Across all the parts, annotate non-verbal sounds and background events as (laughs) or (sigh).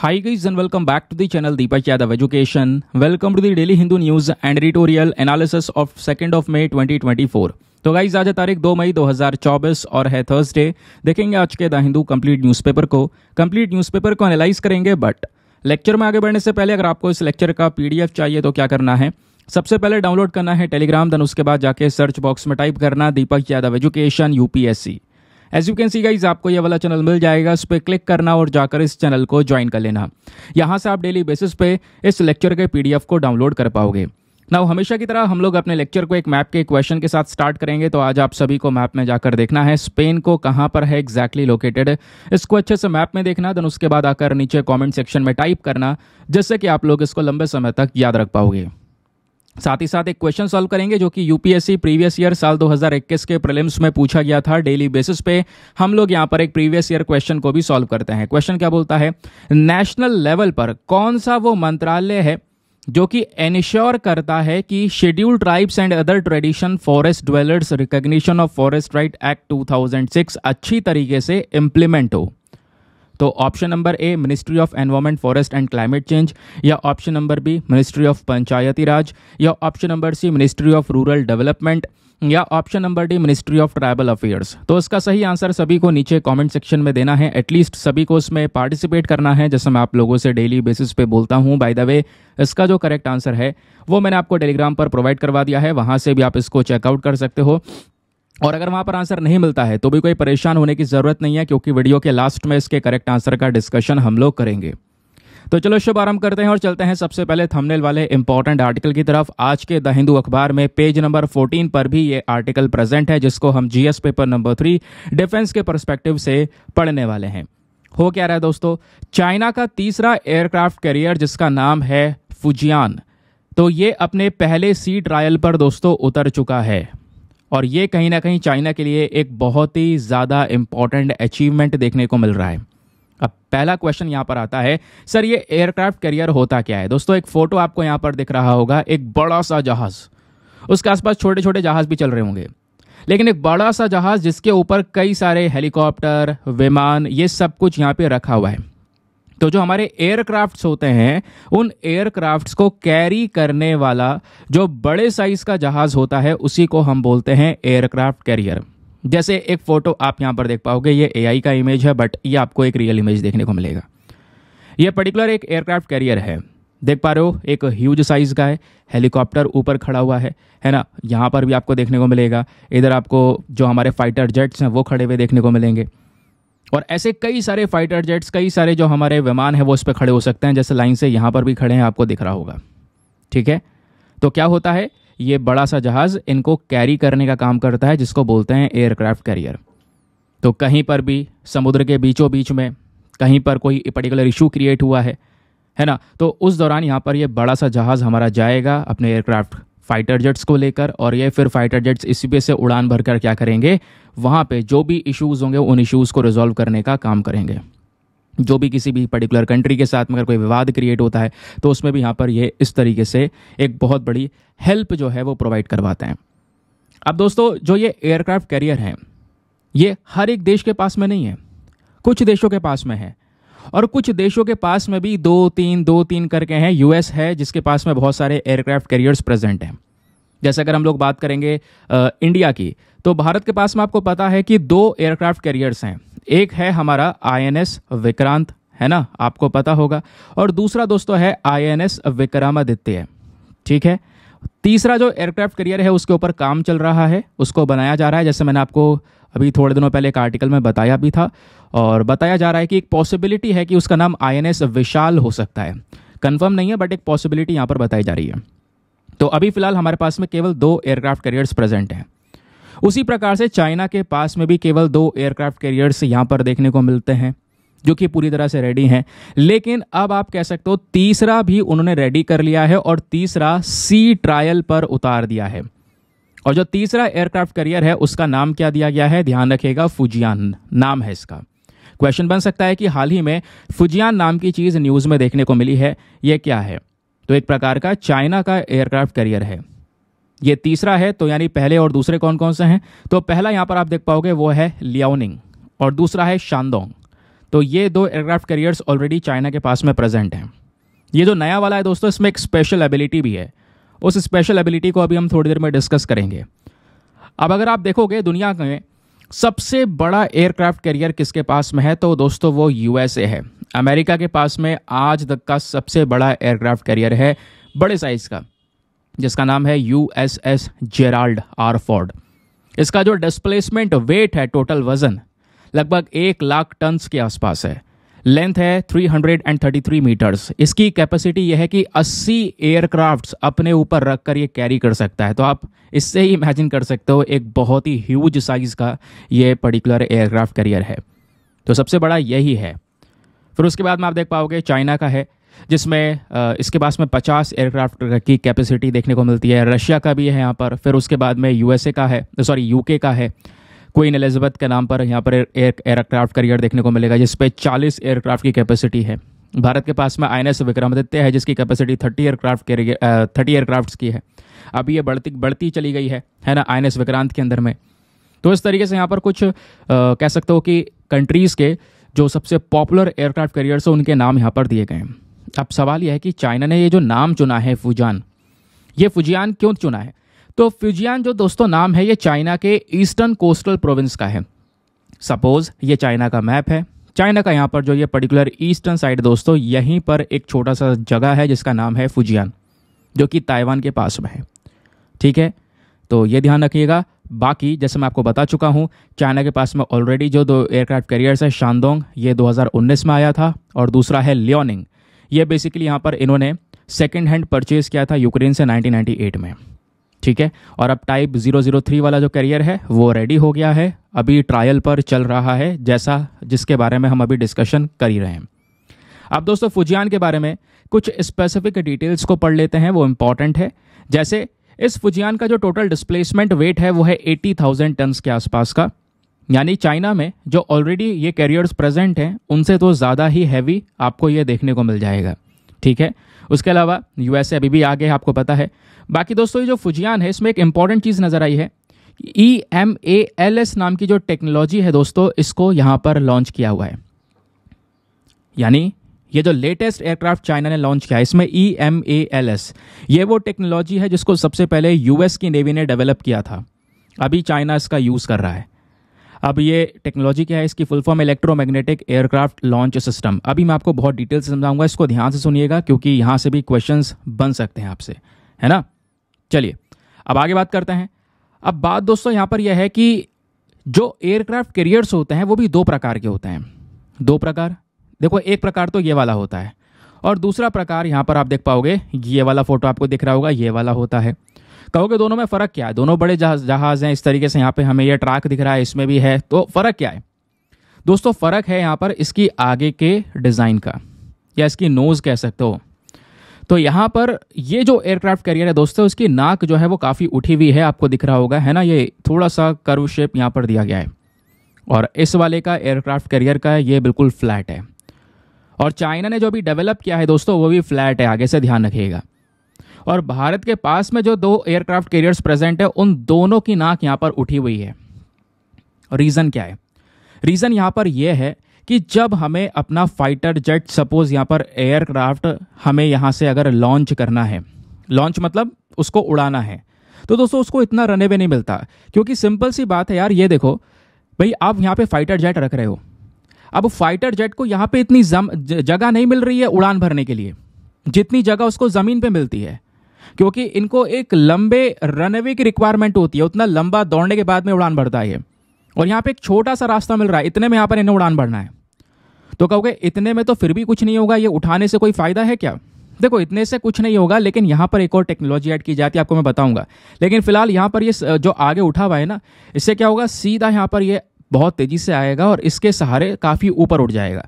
Hi guys and welcome back to the channel Deepak Yadav Education. Welcome to the Daily Hindu News and Editorial Analysis of 2nd of May 2024. तो guys आज है तारीख 2 मई 2024 और है Thursday देखेंगे आज के द हिंदू कंप्लीट न्यूज़पेपर को कंप्लीट न्यूज़पेपर को एनालाइज करेंगे बट लेक्चर में आगे बढ़ने से पहले अगर आपको इस लेक्चर का पीडीएफ चाहिए तो क्या करना है सबसे पहले डाउनलोड करना है टेलीग्राम देन उसके बाद जाके सर्च बॉक्स में टाइप करना Deepak Yadav education UPSC as you can see guys आपको ये वाला चैनल मिल जाएगा इस पर क्लिक करना और जाकर इस चैनल को ज्वाइन कर लेना यहाँ से आप डेली बेसिस पे इस लेक्चर के पी को डाउनलोड कर पाओगे ना हमेशा की तरह हम लोग अपने लेक्चर को एक मैप के क्वेश्चन के साथ स्टार्ट करेंगे तो आज आप सभी को मैप में जाकर देखना है स्पेन को कहाँ पर है एग्जैक्टली लोकेटेड इसको अच्छे से मैप में देखना देन उसके बाद आकर नीचे कमेंट सेक्शन में टाइप करना जिससे कि आप लोग इसको लंबे समय तक याद रख पाओगे साथ ही साथ एक क्वेश्चन सॉल्व करेंगे जो कि यूपीएससी प्रीवियस ईयर साल 2021 के प्रीलिम्स में पूछा गया था डेली बेसिस पे हम लोग यहां पर एक प्रीवियस ईयर क्वेश्चन को भी सॉल्व करते हैं क्वेश्चन क्या बोलता है नेशनल लेवल पर कौन सा वो मंत्रालय है जो कि एनश्योर करता है कि schedule tribes and other tradition forest dwellers recognition of forest right act 2006 अच्छी तरीके से इम्प्लीमेंट हो तो option number A ministry of environment forest and climate change या option number B ministry of Panchayati Raj या option number C ministry of rural development या option number D ministry of tribal affairs तो इसका सही आंसर सभी को नीचे कमेंट सेक्शन में देना है एटलीस्ट सभी को इसमें पार्टिसिपेट करना है जैसे मैं आप लोगों से डेली बेसिस पे बोलता हूँ बाय द वे इसका जो करेक्ट आंसर है वो मैंने आपको टेलीग्राम पर प्रोवाइड करवा दिया है वहाँ से भी आप इसको चेकआउट कर सकते हो और अगर वहां पर आंसर नहीं मिलता है तो भी कोई परेशान होने की ज़रूरत नहीं है क्योंकि वीडियो के लास्ट में इसके करेक्ट आंसर का डिस्कशन हम लोग करेंगे तो चलो शुभ आरंभ करते हैं और चलते हैं सबसे पहले थंबनेल वाले इंपॉर्टेंट आर्टिकल की तरफ आज के द हिंदू अखबार में पेज नंबर 14 पर भी ये आर्टिकल प्रेजेंट है जिसको हम GS paper number three defence के परस्पेक्टिव से पढ़ने वाले हैं हो क्या रहा है दोस्तों चाइना का तीसरा एयरक्राफ्ट कैरियर जिसका नाम है फुजियान तो ये अपने पहले सी ट्रायल पर दोस्तों उतर चुका है और ये कहीं ना कहीं चाइना के लिए एक बहुत ही ज़्यादा इम्पॉर्टेंट अचीवमेंट देखने को मिल रहा है अब पहला क्वेश्चन यहाँ पर आता है सर ये एयरक्राफ्ट कैरियर होता क्या है दोस्तों एक फ़ोटो आपको यहाँ पर दिख रहा होगा एक बड़ा सा जहाज़ उसके आसपास छोटे छोटे जहाज़ भी चल रहे होंगे लेकिन एक बड़ा सा जहाज़ जिसके ऊपर कई सारे हेलीकॉप्टर विमान ये सब कुछ यहाँ पर रखा हुआ है तो जो हमारे एयरक्राफ्ट्स होते हैं उन एयरक्राफ्ट्स को कैरी करने वाला जो बड़े साइज का जहाज़ होता है उसी को हम बोलते हैं एयरक्राफ्ट कैरियर जैसे एक फ़ोटो आप यहाँ पर देख पाओगे ये एआई का इमेज है बट ये आपको एक रियल इमेज देखने को मिलेगा ये पर्टिकुलर एक एयरक्राफ्ट कैरियर है देख पा रहे हो एक ह्यूज साइज का है हेलीकॉप्टर ऊपर खड़ा हुआ है है ना यहाँ पर भी आपको देखने को मिलेगा इधर आपको जो हमारे फाइटर जेट्स हैं वो खड़े हुए देखने को मिलेंगे और ऐसे कई सारे फाइटर जेट्स कई सारे जो हमारे विमान हैं वो इस पर खड़े हो सकते हैं जैसे लाइन से यहाँ पर भी खड़े हैं आपको दिख रहा होगा ठीक है तो क्या होता है ये बड़ा सा जहाज़ इनको कैरी करने का काम करता है जिसको बोलते हैं एयरक्राफ्ट कैरियर तो कहीं पर भी समुद्र के बीचों बीच में कहीं पर कोई पर्टिकुलर इशू क्रिएट हुआ है है ना तो उस दौरान यहाँ पर ये बड़ा सा जहाज़ हमारा जाएगा अपने एयरक्राफ्ट फाइटर जेट्स को लेकर और ये फिर फाइटर जेट्स इसी पे से उड़ान भरकर क्या करेंगे वहाँ पे जो भी इश्यूज़ होंगे उन इश्यूज़ को रिजॉल्व करने का काम करेंगे जो भी किसी भी पर्टिकुलर कंट्री के साथ में अगर कोई विवाद क्रिएट होता है तो उसमें भी यहाँ पर ये इस तरीके से एक बहुत बड़ी हेल्प जो है वो प्रोवाइड करवाते हैं अब दोस्तों जो ये एयरक्राफ्ट कैरियर हैं ये हर एक देश के पास में नहीं है कुछ देशों के पास में है और कुछ देशों के पास में भी दो तीन दो तीन करके हैं यूएस है जिसके पास में बहुत सारे एयरक्राफ्ट कैरियर्स प्रेजेंट हैं जैसे अगर हम लोग बात करेंगे आ, इंडिया की तो भारत के पास में आपको पता है कि दो एयरक्राफ्ट कैरियर्स हैं एक है हमारा आई विक्रांत है ना आपको पता होगा और दूसरा दोस्तों है आईएनएस विक्रमादित्य ठीक है तीसरा जो एयरक्राफ्ट करियर है उसके ऊपर काम चल रहा है उसको बनाया जा रहा है जैसे मैंने आपको अभी थोड़े दिनों पहले एक आर्टिकल में बताया भी था और बताया जा रहा है कि एक पॉसिबिलिटी है कि उसका नाम आई विशाल हो सकता है कन्फर्म नहीं है बट एक पॉसिबिलिटी यहाँ पर बताई जा रही है तो अभी फिलहाल हमारे पास में केवल दो एयरक्राफ्ट कैरियर्स प्रेजेंट हैं उसी प्रकार से चाइना के पास में भी केवल दो एयरक्राफ्ट कैरियर्स यहाँ पर देखने को मिलते हैं जो कि पूरी तरह से रेडी हैं लेकिन अब आप कह सकते हो तीसरा भी उन्होंने रेडी कर लिया है और तीसरा सी ट्रायल पर उतार दिया है और जो तीसरा एयरक्राफ्ट करियर है उसका नाम क्या दिया गया है ध्यान रखिएगा फुजियान नाम है इसका क्वेश्चन बन सकता है कि हाल ही में फुजियान नाम की चीज़ न्यूज़ में देखने को मिली है यह क्या है तो एक प्रकार का चाइना का एयरक्राफ्ट करियर है ये तीसरा है तो यानी पहले और दूसरे कौन कौन से हैं तो पहला यहाँ पर आप देख पाओगे वो है लियाओनिंग और दूसरा है शानदोंग तो ये दो एयरक्राफ्ट कैरियर्स ऑलरेडी चाइना के पास में प्रेजेंट हैं ये जो नया वाला है दोस्तों इसमें एक स्पेशल एबिलिटी भी है उस स्पेशल एबिलिटी को अभी हम थोड़ी देर में डिस्कस करेंगे अब अगर आप देखोगे दुनिया में सबसे बड़ा एयरक्राफ्ट कैरियर किसके पास में है तो दोस्तों वो यूएसए है अमेरिका के पास में आज तक का सबसे बड़ा एयरक्राफ्ट कैरियर है बड़े साइज़ का जिसका नाम है U S S Gerald R Ford इसका जो डिस्प्लेसमेंट वेट है टोटल वज़न लगभग एक लाख टन्स के आसपास है लेंथ है 333 मीटर्स इसकी कैपेसिटी यह है कि 80 एयरक्राफ्ट्स अपने ऊपर रख कर ये कैरी कर सकता है तो आप इससे ही इमेजिन कर सकते हो एक बहुत ही ह्यूज साइज़ का ये पर्टिकुलर एयरक्राफ्ट कैरियर है तो सबसे बड़ा यही है फिर उसके बाद में आप देख पाओगे चाइना का है जिसमें इसके पास में 50 एयरक्राफ्ट की कैपेसिटी देखने को मिलती है रशिया का भी है यहाँ पर फिर उसके बाद में यूएसए का है सॉरी यूके का है क्वीन एलिजाबेथ के नाम पर यहाँ पर एयरक्राफ्ट करियर देखने को मिलेगा जिस पर चालीस एयरक्राफ्ट की कैपेसिटी है भारत के पास में आई एन विक्रमादित्य है जिसकी कैपेसिटी थर्टी एयरक्राफ्ट के थर्टी एयरक्राफ्ट की है अब ये बढ़ती बढ़ती चली गई है है ना आई विक्रांत के अंदर में तो इस तरीके से यहाँ पर कुछ आ, कह सकते हो कि कंट्रीज़ के जो सबसे पॉपुलर एयरक्राफ्ट करियर्स हैं उनके नाम यहाँ पर दिए गए हैं अब सवाल यह है कि चाइना ने ये जो नाम चुना है फुजान ये फुजियान क्यों चुना है तो फ्यूजियान जो दोस्तों नाम है ये चाइना के ईस्टर्न कोस्टल प्रोविंस का है सपोज ये चाइना का मैप है चाइना का यहाँ पर जो ये पर्टिकुलर ईस्टर्न साइड दोस्तों यहीं पर एक छोटा सा जगह है जिसका नाम है फुजियान जो कि ताइवान के पास में है ठीक है तो ये ध्यान रखिएगा बाकी जैसे मैं आपको बता चुका हूँ चाइना के पास में ऑलरेडी जो दो एयरक्राफ्ट कैरियर्स है शानदोंग ये 2019 में आया था और दूसरा है लियोनिंग ये बेसिकली यहाँ पर इन्होंने सेकेंड हैंड परचेज़ किया था यूक्रेन से नाइनटीन में ठीक है और अब टाइप 003 वाला जो करियर है वो रेडी हो गया है अभी ट्रायल पर चल रहा है जैसा जिसके बारे में हम अभी डिस्कशन कर ही रहे हैं अब दोस्तों फुजियान के बारे में कुछ स्पेसिफिक डिटेल्स को पढ़ लेते हैं वो इम्पॉर्टेंट है जैसे इस फुजियान का जो टोटल डिस्प्लेसमेंट वेट है वो है थाउजेंड टन्स के आसपास का यानी चाइना में जो ऑलरेडी ये कैरियर्स प्रेजेंट हैं उनसे तो ज़्यादा ही हैवी आपको ये देखने को मिल जाएगा ठीक है उसके अलावा यूएसए अभी भी आगे है आपको पता है बाकी दोस्तों ये जो फुजियान है इसमें एक इंपॉर्टेंट चीज़ नज़र आई है E M A L S नाम की जो टेक्नोलॉजी है दोस्तों इसको यहाँ पर लॉन्च किया हुआ है यानी ये जो लेटेस्ट एयरक्राफ्ट चाइना ने लॉन्च किया है इसमें E M A L S ये वो टेक्नोलॉजी है जिसको सबसे पहले यूएस की नेवी ने डेवलप किया था अभी चाइना इसका यूज़ कर रहा है अब ये टेक्नोलॉजी क्या है इसकी full form electromagnetic aircraft launch system अभी मैं आपको बहुत डिटेल से समझाऊंगा इसको ध्यान से सुनिएगा क्योंकि यहाँ से भी क्वेश्चन बन सकते हैं आपसे है ना चलिए अब आगे बात करते हैं अब बात दोस्तों यहाँ पर यह है कि जो एयरक्राफ्ट कैरियर्स होते हैं वो भी दो प्रकार के होते हैं दो प्रकार देखो एक प्रकार तो ये वाला होता है और दूसरा प्रकार यहाँ पर आप देख पाओगे ये वाला फोटो आपको दिख रहा होगा ये वाला होता है कहोगे दोनों में फ़र्क क्या है दोनों बड़े जहाज जहाज़ हैं इस तरीके से यहाँ पे हमें यह ट्रैक दिख रहा है इसमें भी है तो फ़र्क क्या है दोस्तों फ़र्क है यहाँ पर इसकी आगे के डिज़ाइन का या इसकी नोज़ कह सकते हो तो यहाँ पर ये जो एयरक्राफ्ट कैरियर है दोस्तों उसकी नाक जो है वो काफ़ी उठी हुई है आपको दिख रहा होगा है ना ये थोड़ा सा कर्व शेप यहाँ पर दिया गया है और इस वाले का एयरक्राफ्ट कैरियर का ये बिल्कुल फ्लैट है और चाइना ने जो भी डेवलप किया है दोस्तों वो भी फ्लैट है आगे से ध्यान रखिएगा और भारत के पास में जो दो एयरक्राफ्ट कैरियर्स प्रेजेंट है उन दोनों की नाक यहां पर उठी हुई है रीज़न क्या है रीज़न यहां पर यह है कि जब हमें अपना फाइटर जेट सपोज यहां पर एयरक्राफ्ट हमें यहां से अगर लॉन्च करना है लॉन्च मतलब उसको उड़ाना है तो दोस्तों उसको इतना रने रनवे नहीं मिलता क्योंकि सिंपल सी बात है यार ये देखो भाई आप यहां पे फाइटर जेट रख रहे हो अब फाइटर जेट को यहां पे इतनी जगह नहीं मिल रही है उड़ान भरने के लिए जितनी जगह उसको ज़मीन पे मिलती है क्योंकि इनको एक लंबे रनवे की रिक्वायरमेंट होती है उतना लंबा दौड़ने के बाद में उड़ान भरता है और यहाँ पे एक छोटा सा रास्ता मिल रहा है इतने में यहाँ पर इन्हें उड़ान भरना है तो कहोगे इतने में तो फिर भी कुछ नहीं होगा ये उठाने से कोई फ़ायदा है क्या देखो इतने से कुछ नहीं होगा लेकिन यहाँ पर एक और टेक्नोलॉजी ऐड की जाती है आपको मैं बताऊंगा लेकिन फिलहाल यहाँ पर ये यह जो आगे उठा हुआ है ना इससे क्या होगा सीधा यहाँ पर ये यह बहुत तेज़ी से आएगा और इसके सहारे काफ़ी ऊपर उठ जाएगा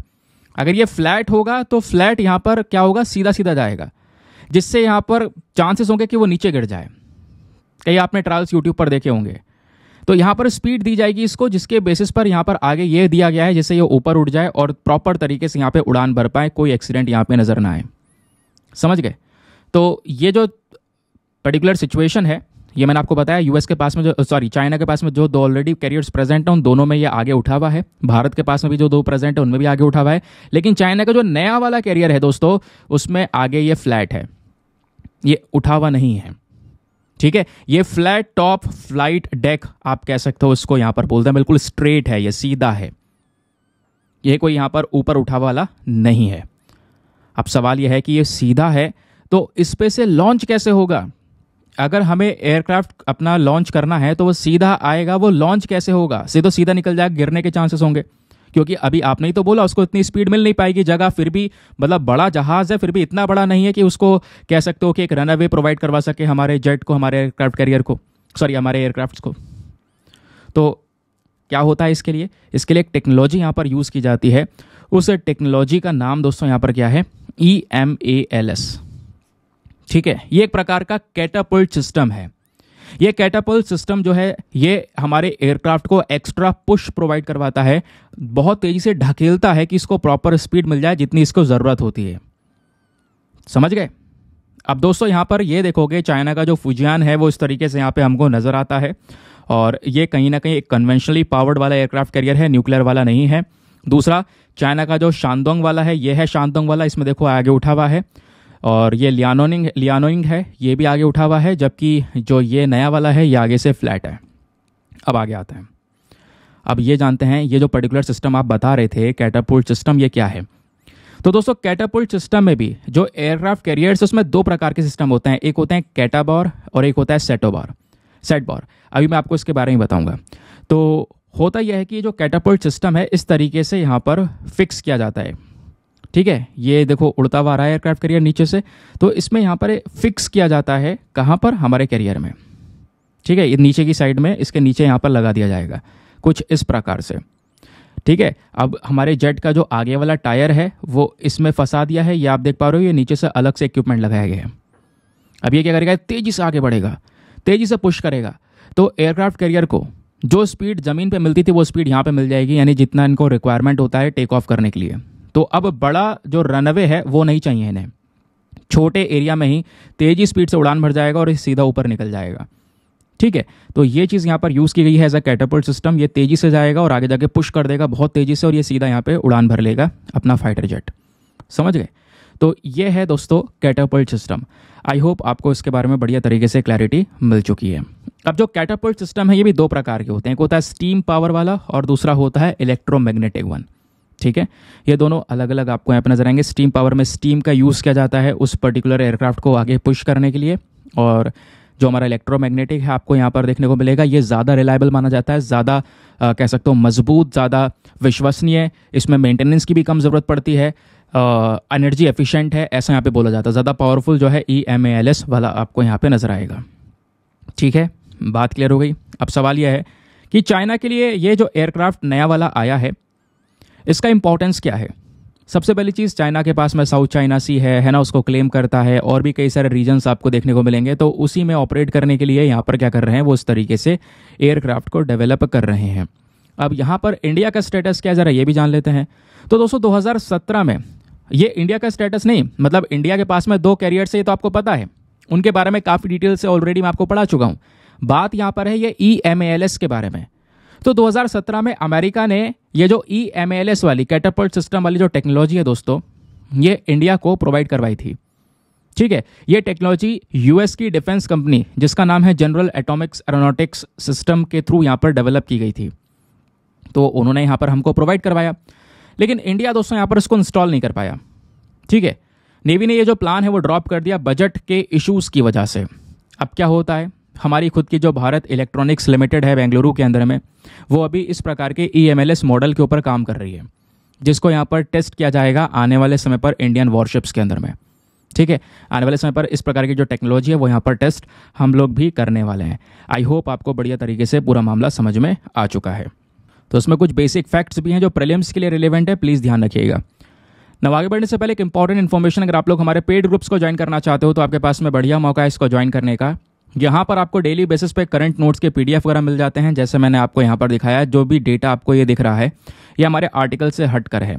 अगर ये फ्लैट होगा तो फ्लैट यहाँ पर क्या होगा सीधा सीधा जाएगा जिससे यहाँ पर चांसेस होंगे कि वो नीचे गिर जाए कई आपने ट्रायल्स यूट्यूब पर देखे होंगे तो यहाँ पर स्पीड दी जाएगी इसको जिसके बेसिस पर यहाँ पर आगे ये दिया गया है जिससे ये ऊपर उठ जाए और प्रॉपर तरीके से यहाँ पर उड़ान भर पाए कोई एक्सीडेंट यहाँ पर नज़र ना आए समझ गए तो ये जो पर्टिकुलर सिचुएशन है ये मैंने आपको बताया यूएस के पास में जो सॉरी चाइना के पास में जो दो ऑलरेडी कैरियर्स प्रेजेंट हैं उन दोनों में ये आगे उठा हुआ है भारत के पास में भी जो दो प्रेजेंट है उनमें भी आगे उठा हुआ है लेकिन चाइना का जो नया वाला कैरियर है दोस्तों उसमें आगे ये फ्लैट है ये उठा हुआ नहीं है ठीक है ये फ्लैट टॉप फ्लाइट डेक आप कह सकते हो इसको यहां पर बोलते हैं बिल्कुल स्ट्रेट है ये सीधा है ये कोई यहां पर ऊपर उठा वाला नहीं है अब सवाल यह है कि ये सीधा है तो इस पे से लॉन्च कैसे होगा अगर हमें एयरक्राफ्ट अपना लॉन्च करना है तो वो सीधा आएगा वो लॉन्च कैसे होगा सीधो सीधा निकल जाएगा गिरने के चांसेस होंगे क्योंकि अभी आपने ही तो बोला उसको इतनी स्पीड मिल नहीं पाएगी जगह फिर भी मतलब बड़ा जहाज है फिर भी इतना बड़ा नहीं है कि उसको कह सकते हो कि एक रनअवे प्रोवाइड करवा सके हमारे जेट को हमारे एयरक्राफ्ट कैरियर को सॉरी हमारे एयरक्राफ्ट को तो क्या होता है इसके लिए इसके लिए एक टेक्नोलॉजी यहाँ पर यूज़ की जाती है उस टेक्नोलॉजी का नाम दोस्तों यहाँ पर क्या है E M A L S ठीक है ये एक प्रकार का कैटापुल्ट सिस्टम है ये कैटापुल्ट सिस्टम जो है ये हमारे एयरक्राफ्ट को एक्स्ट्रा पुश प्रोवाइड करवाता है बहुत तेज़ी से ढकेलता है कि इसको प्रॉपर स्पीड मिल जाए जितनी इसको ज़रूरत होती है समझ गए अब दोस्तों यहाँ पर ये देखोगे चाइना का जो फुजियान है वो इस तरीके से यहाँ पे हमको नज़र आता है और ये कहीं ना कहीं एक कन्वेंशनली पावर्ड वाला एयरक्राफ्ट कैरियर है न्यूक्लियर वाला नहीं है दूसरा चाइना का जो शानदोंग वाला है ये है शानदोंग वाला इसमें देखो आगे उठा हुआ है और ये लियानोनिंग लियानोइंग है ये भी आगे उठा हुआ है जबकि जो ये नया वाला है ये आगे से फ्लैट है अब आगे आते हैं अब ये जानते हैं ये जो पर्टिकुलर सिस्टम आप बता रहे थे कैटापुल सिस्टम ये क्या है तो दोस्तों कैटापुल सिस्टम में भी जो एयरक्राफ्ट कैरियर्स तो उसमें दो प्रकार के सिस्टम होते हैं एक होते हैं कैटाबॉर और एक होता है सेटोबॉर सेटबॉर अभी मैं आपको इसके बारे में बताऊँगा तो होता यह है कि जो कैटापुल्ट सिस्टम है इस तरीके से यहाँ पर फिक्स किया जाता है ठीक है ये देखो उड़ता हुआ रहा है एयरक्राफ्ट कैरियर नीचे से तो इसमें यहाँ पर फिक्स किया जाता है कहाँ पर हमारे कैरियर में ठीक है ये नीचे की साइड में इसके नीचे यहाँ पर लगा दिया जाएगा कुछ इस प्रकार से ठीक है अब हमारे जेट का जो आगे वाला टायर है वो इसमें फंसा दिया है ये आप देख पा रहे हो ये नीचे से अलग से इक्विपमेंट लगाया गया है अब ये क्या करेगा तेज़ी से आगे बढ़ेगा तेज़ी से पुश करेगा तो एयरक्राफ्ट कैरियर को जो स्पीड ज़मीन पे मिलती थी वो स्पीड यहाँ पे मिल जाएगी यानी जितना इनको रिक्वायरमेंट होता है टेक ऑफ करने के लिए तो अब बड़ा जो रनवे है वो नहीं चाहिए इन्हें छोटे एरिया में ही तेजी स्पीड से उड़ान भर जाएगा और सीधा ऊपर निकल जाएगा ठीक है तो ये चीज़ यहाँ पर यूज़ की गई है एज अ कैटरपल्ट सिस्टम ये तेज़ी से जाएगा और आगे जाके पुश कर देगा बहुत तेज़ी से और ये सीधा यहाँ पे उड़ान भर लेगा अपना फाइटर जेट समझ गए तो ये है दोस्तों कैटरपल्ट सिस्टम आई होप आपको इसके बारे में बढ़िया तरीके से क्लैरिटी मिल चुकी है अब जो कैटरपल्ट सिस्टम है ये भी दो प्रकार के होते हैं एक होता है स्टीम पावर वाला और दूसरा होता है इलेक्ट्रोमैग्नेटिक वन ठीक है ये दोनों अलग अलग आपको यहाँ पर नजर आएंगे स्टीम पावर में स्टीम का यूज़ किया जाता है उस पर्टिकुलर एयरक्राफ्ट को आगे पुश करने के लिए और जो हमारा इलेक्ट्रोमैग्नेटिक है आपको यहाँ पर देखने को मिलेगा ये ज़्यादा रिलायबल माना जाता है ज़्यादा कह सकते हो मजबूत ज़्यादा विश्वसनीय इसमें मेंटेनेंस की भी कम ज़रूरत पड़ती है एनर्जी एफिशिएंट है ऐसा यहाँ पे बोला जाता है ज़्यादा पावरफुल जो है E M A L S वाला आपको यहाँ पर नज़र आएगा ठीक है बात क्लियर हो गई अब सवाल यह है कि चाइना के लिए ये जो एयरक्राफ्ट नया वाला आया है इसका इंपॉर्टेंस क्या है सबसे पहली चीज़ चाइना के पास में साउथ चाइना सी है है ना उसको क्लेम करता है और भी कई सारे रीजन्स आपको देखने को मिलेंगे तो उसी में ऑपरेट करने के लिए यहाँ पर क्या कर रहे हैं वो इस तरीके से एयरक्राफ्ट को डेवलप कर रहे हैं अब यहाँ पर इंडिया का स्टेटस क्या ज़रा ये भी जान लेते हैं तो दोस्तों दो में ये इंडिया का स्टेटस नहीं मतलब इंडिया के पास में दो कैरियर्स है ये तो आपको पता है उनके बारे में काफ़ी डिटेल से ऑलरेडी मैं आपको पढ़ा चुका हूँ बात यहाँ पर है ये ई e के बारे में तो 2017 में अमेरिका ने ये जो ई एम एल एस वाली कैटरपोल्ट सिस्टम वाली जो टेक्नोलॉजी है दोस्तों ये इंडिया को प्रोवाइड करवाई थी ठीक है ये टेक्नोलॉजी यूएस की डिफेंस कंपनी जिसका नाम है जनरल एटॉमिक्स एरोनोटिक्स सिस्टम के थ्रू यहाँ पर डेवलप की गई थी तो उन्होंने यहाँ पर हमको प्रोवाइड करवाया लेकिन इंडिया दोस्तों यहाँ पर इसको इंस्टॉल नहीं कर पाया ठीक है नेवी ने ये जो प्लान है वो ड्रॉप कर दिया बजट के इश्यूज़ की वजह से अब क्या होता है हमारी खुद की जो भारत इलेक्ट्रॉनिक्स लिमिटेड है बेंगलुरु के अंदर में वो अभी इस प्रकार के ई e मॉडल के ऊपर काम कर रही है जिसको यहाँ पर टेस्ट किया जाएगा आने वाले समय पर इंडियन वॉरशिप्स के अंदर में ठीक है आने वाले समय पर इस प्रकार की जो टेक्नोलॉजी है वो यहाँ पर टेस्ट हम लोग भी करने वाले हैं आई होप आपको बढ़िया तरीके से पूरा मामला समझ में आ चुका है तो उसमें कुछ बेसिक फैक्ट्स भी हैं जो प्रीलिम्स के लिए रिलेवेंट है प्लीज़ ध्यान रखिएगा नव आगे बढ़ने से पहले एक इंपॉर्टेंट इन्फॉर्मेशन अगर आप लोग हमारे पेड ग्रुप्स को ज्वाइन करना चाहते हो तो आपके पास में बढ़िया मौका है इसको ज्वाइन करने का यहाँ पर आपको डेली बेसिस पे करंट नोट्स के पीडीएफ वगैरह मिल जाते हैं जैसे मैंने आपको यहाँ पर दिखाया जो भी डेटा आपको ये दिख रहा है ये हमारे आर्टिकल से हट कर है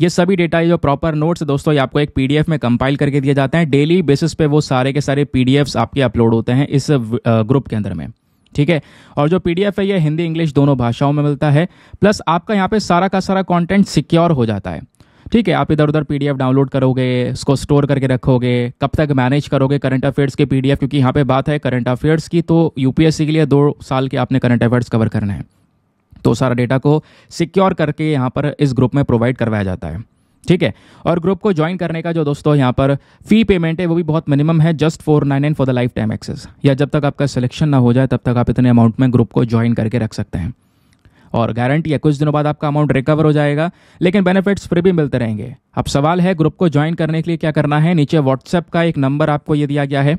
ये सभी डेटा ये जो प्रॉपर नोट्स दोस्तों ये आपको एक पीडीएफ में कंपाइल करके दिए जाते हैं डेली बेसिस पे वो सारे के सारे पीडीएफ्स आपके अपलोड होते हैं इस ग्रुप के अंदर में ठीक है और जो पीडीएफ है ये हिंदी इंग्लिश दोनों भाषाओं में मिलता है प्लस आपका यहाँ पे सारा का सारा कॉन्टेंट सिक्योर हो जाता है ठीक है आप इधर उधर पी डाउनलोड करोगे उसको स्टोर करके रखोगे कब तक मैनेज करोगे करंट अफेयर्स के पी क्योंकि यहाँ पे बात है करंट अफेयर्स की तो यूपीएससी के लिए दो साल के आपने करंट अफेयर्स कवर करना है तो सारा डेटा को सिक्योर करके यहाँ पर इस ग्रुप में प्रोवाइड करवाया जाता है ठीक है और ग्रुप को ज्वाइन करने का जो दोस्तों यहाँ पर फी पेमेंट है वो भी बहुत मिनिमम है just four nine nine for the lifetime access या जब तक आपका सिलेक्शन ना हो जाए तब तक आप इतने अमाउंट में ग्रुप को ज्वाइन करके रख सकते हैं और गारंटी है कुछ दिनों बाद आपका अमाउंट रिकवर हो जाएगा लेकिन बेनिफिट्स फिर भी मिलते रहेंगे अब सवाल है ग्रुप को ज्वाइन करने के लिए क्या करना है नीचे व्हाट्सएप का एक नंबर आपको ये दिया गया है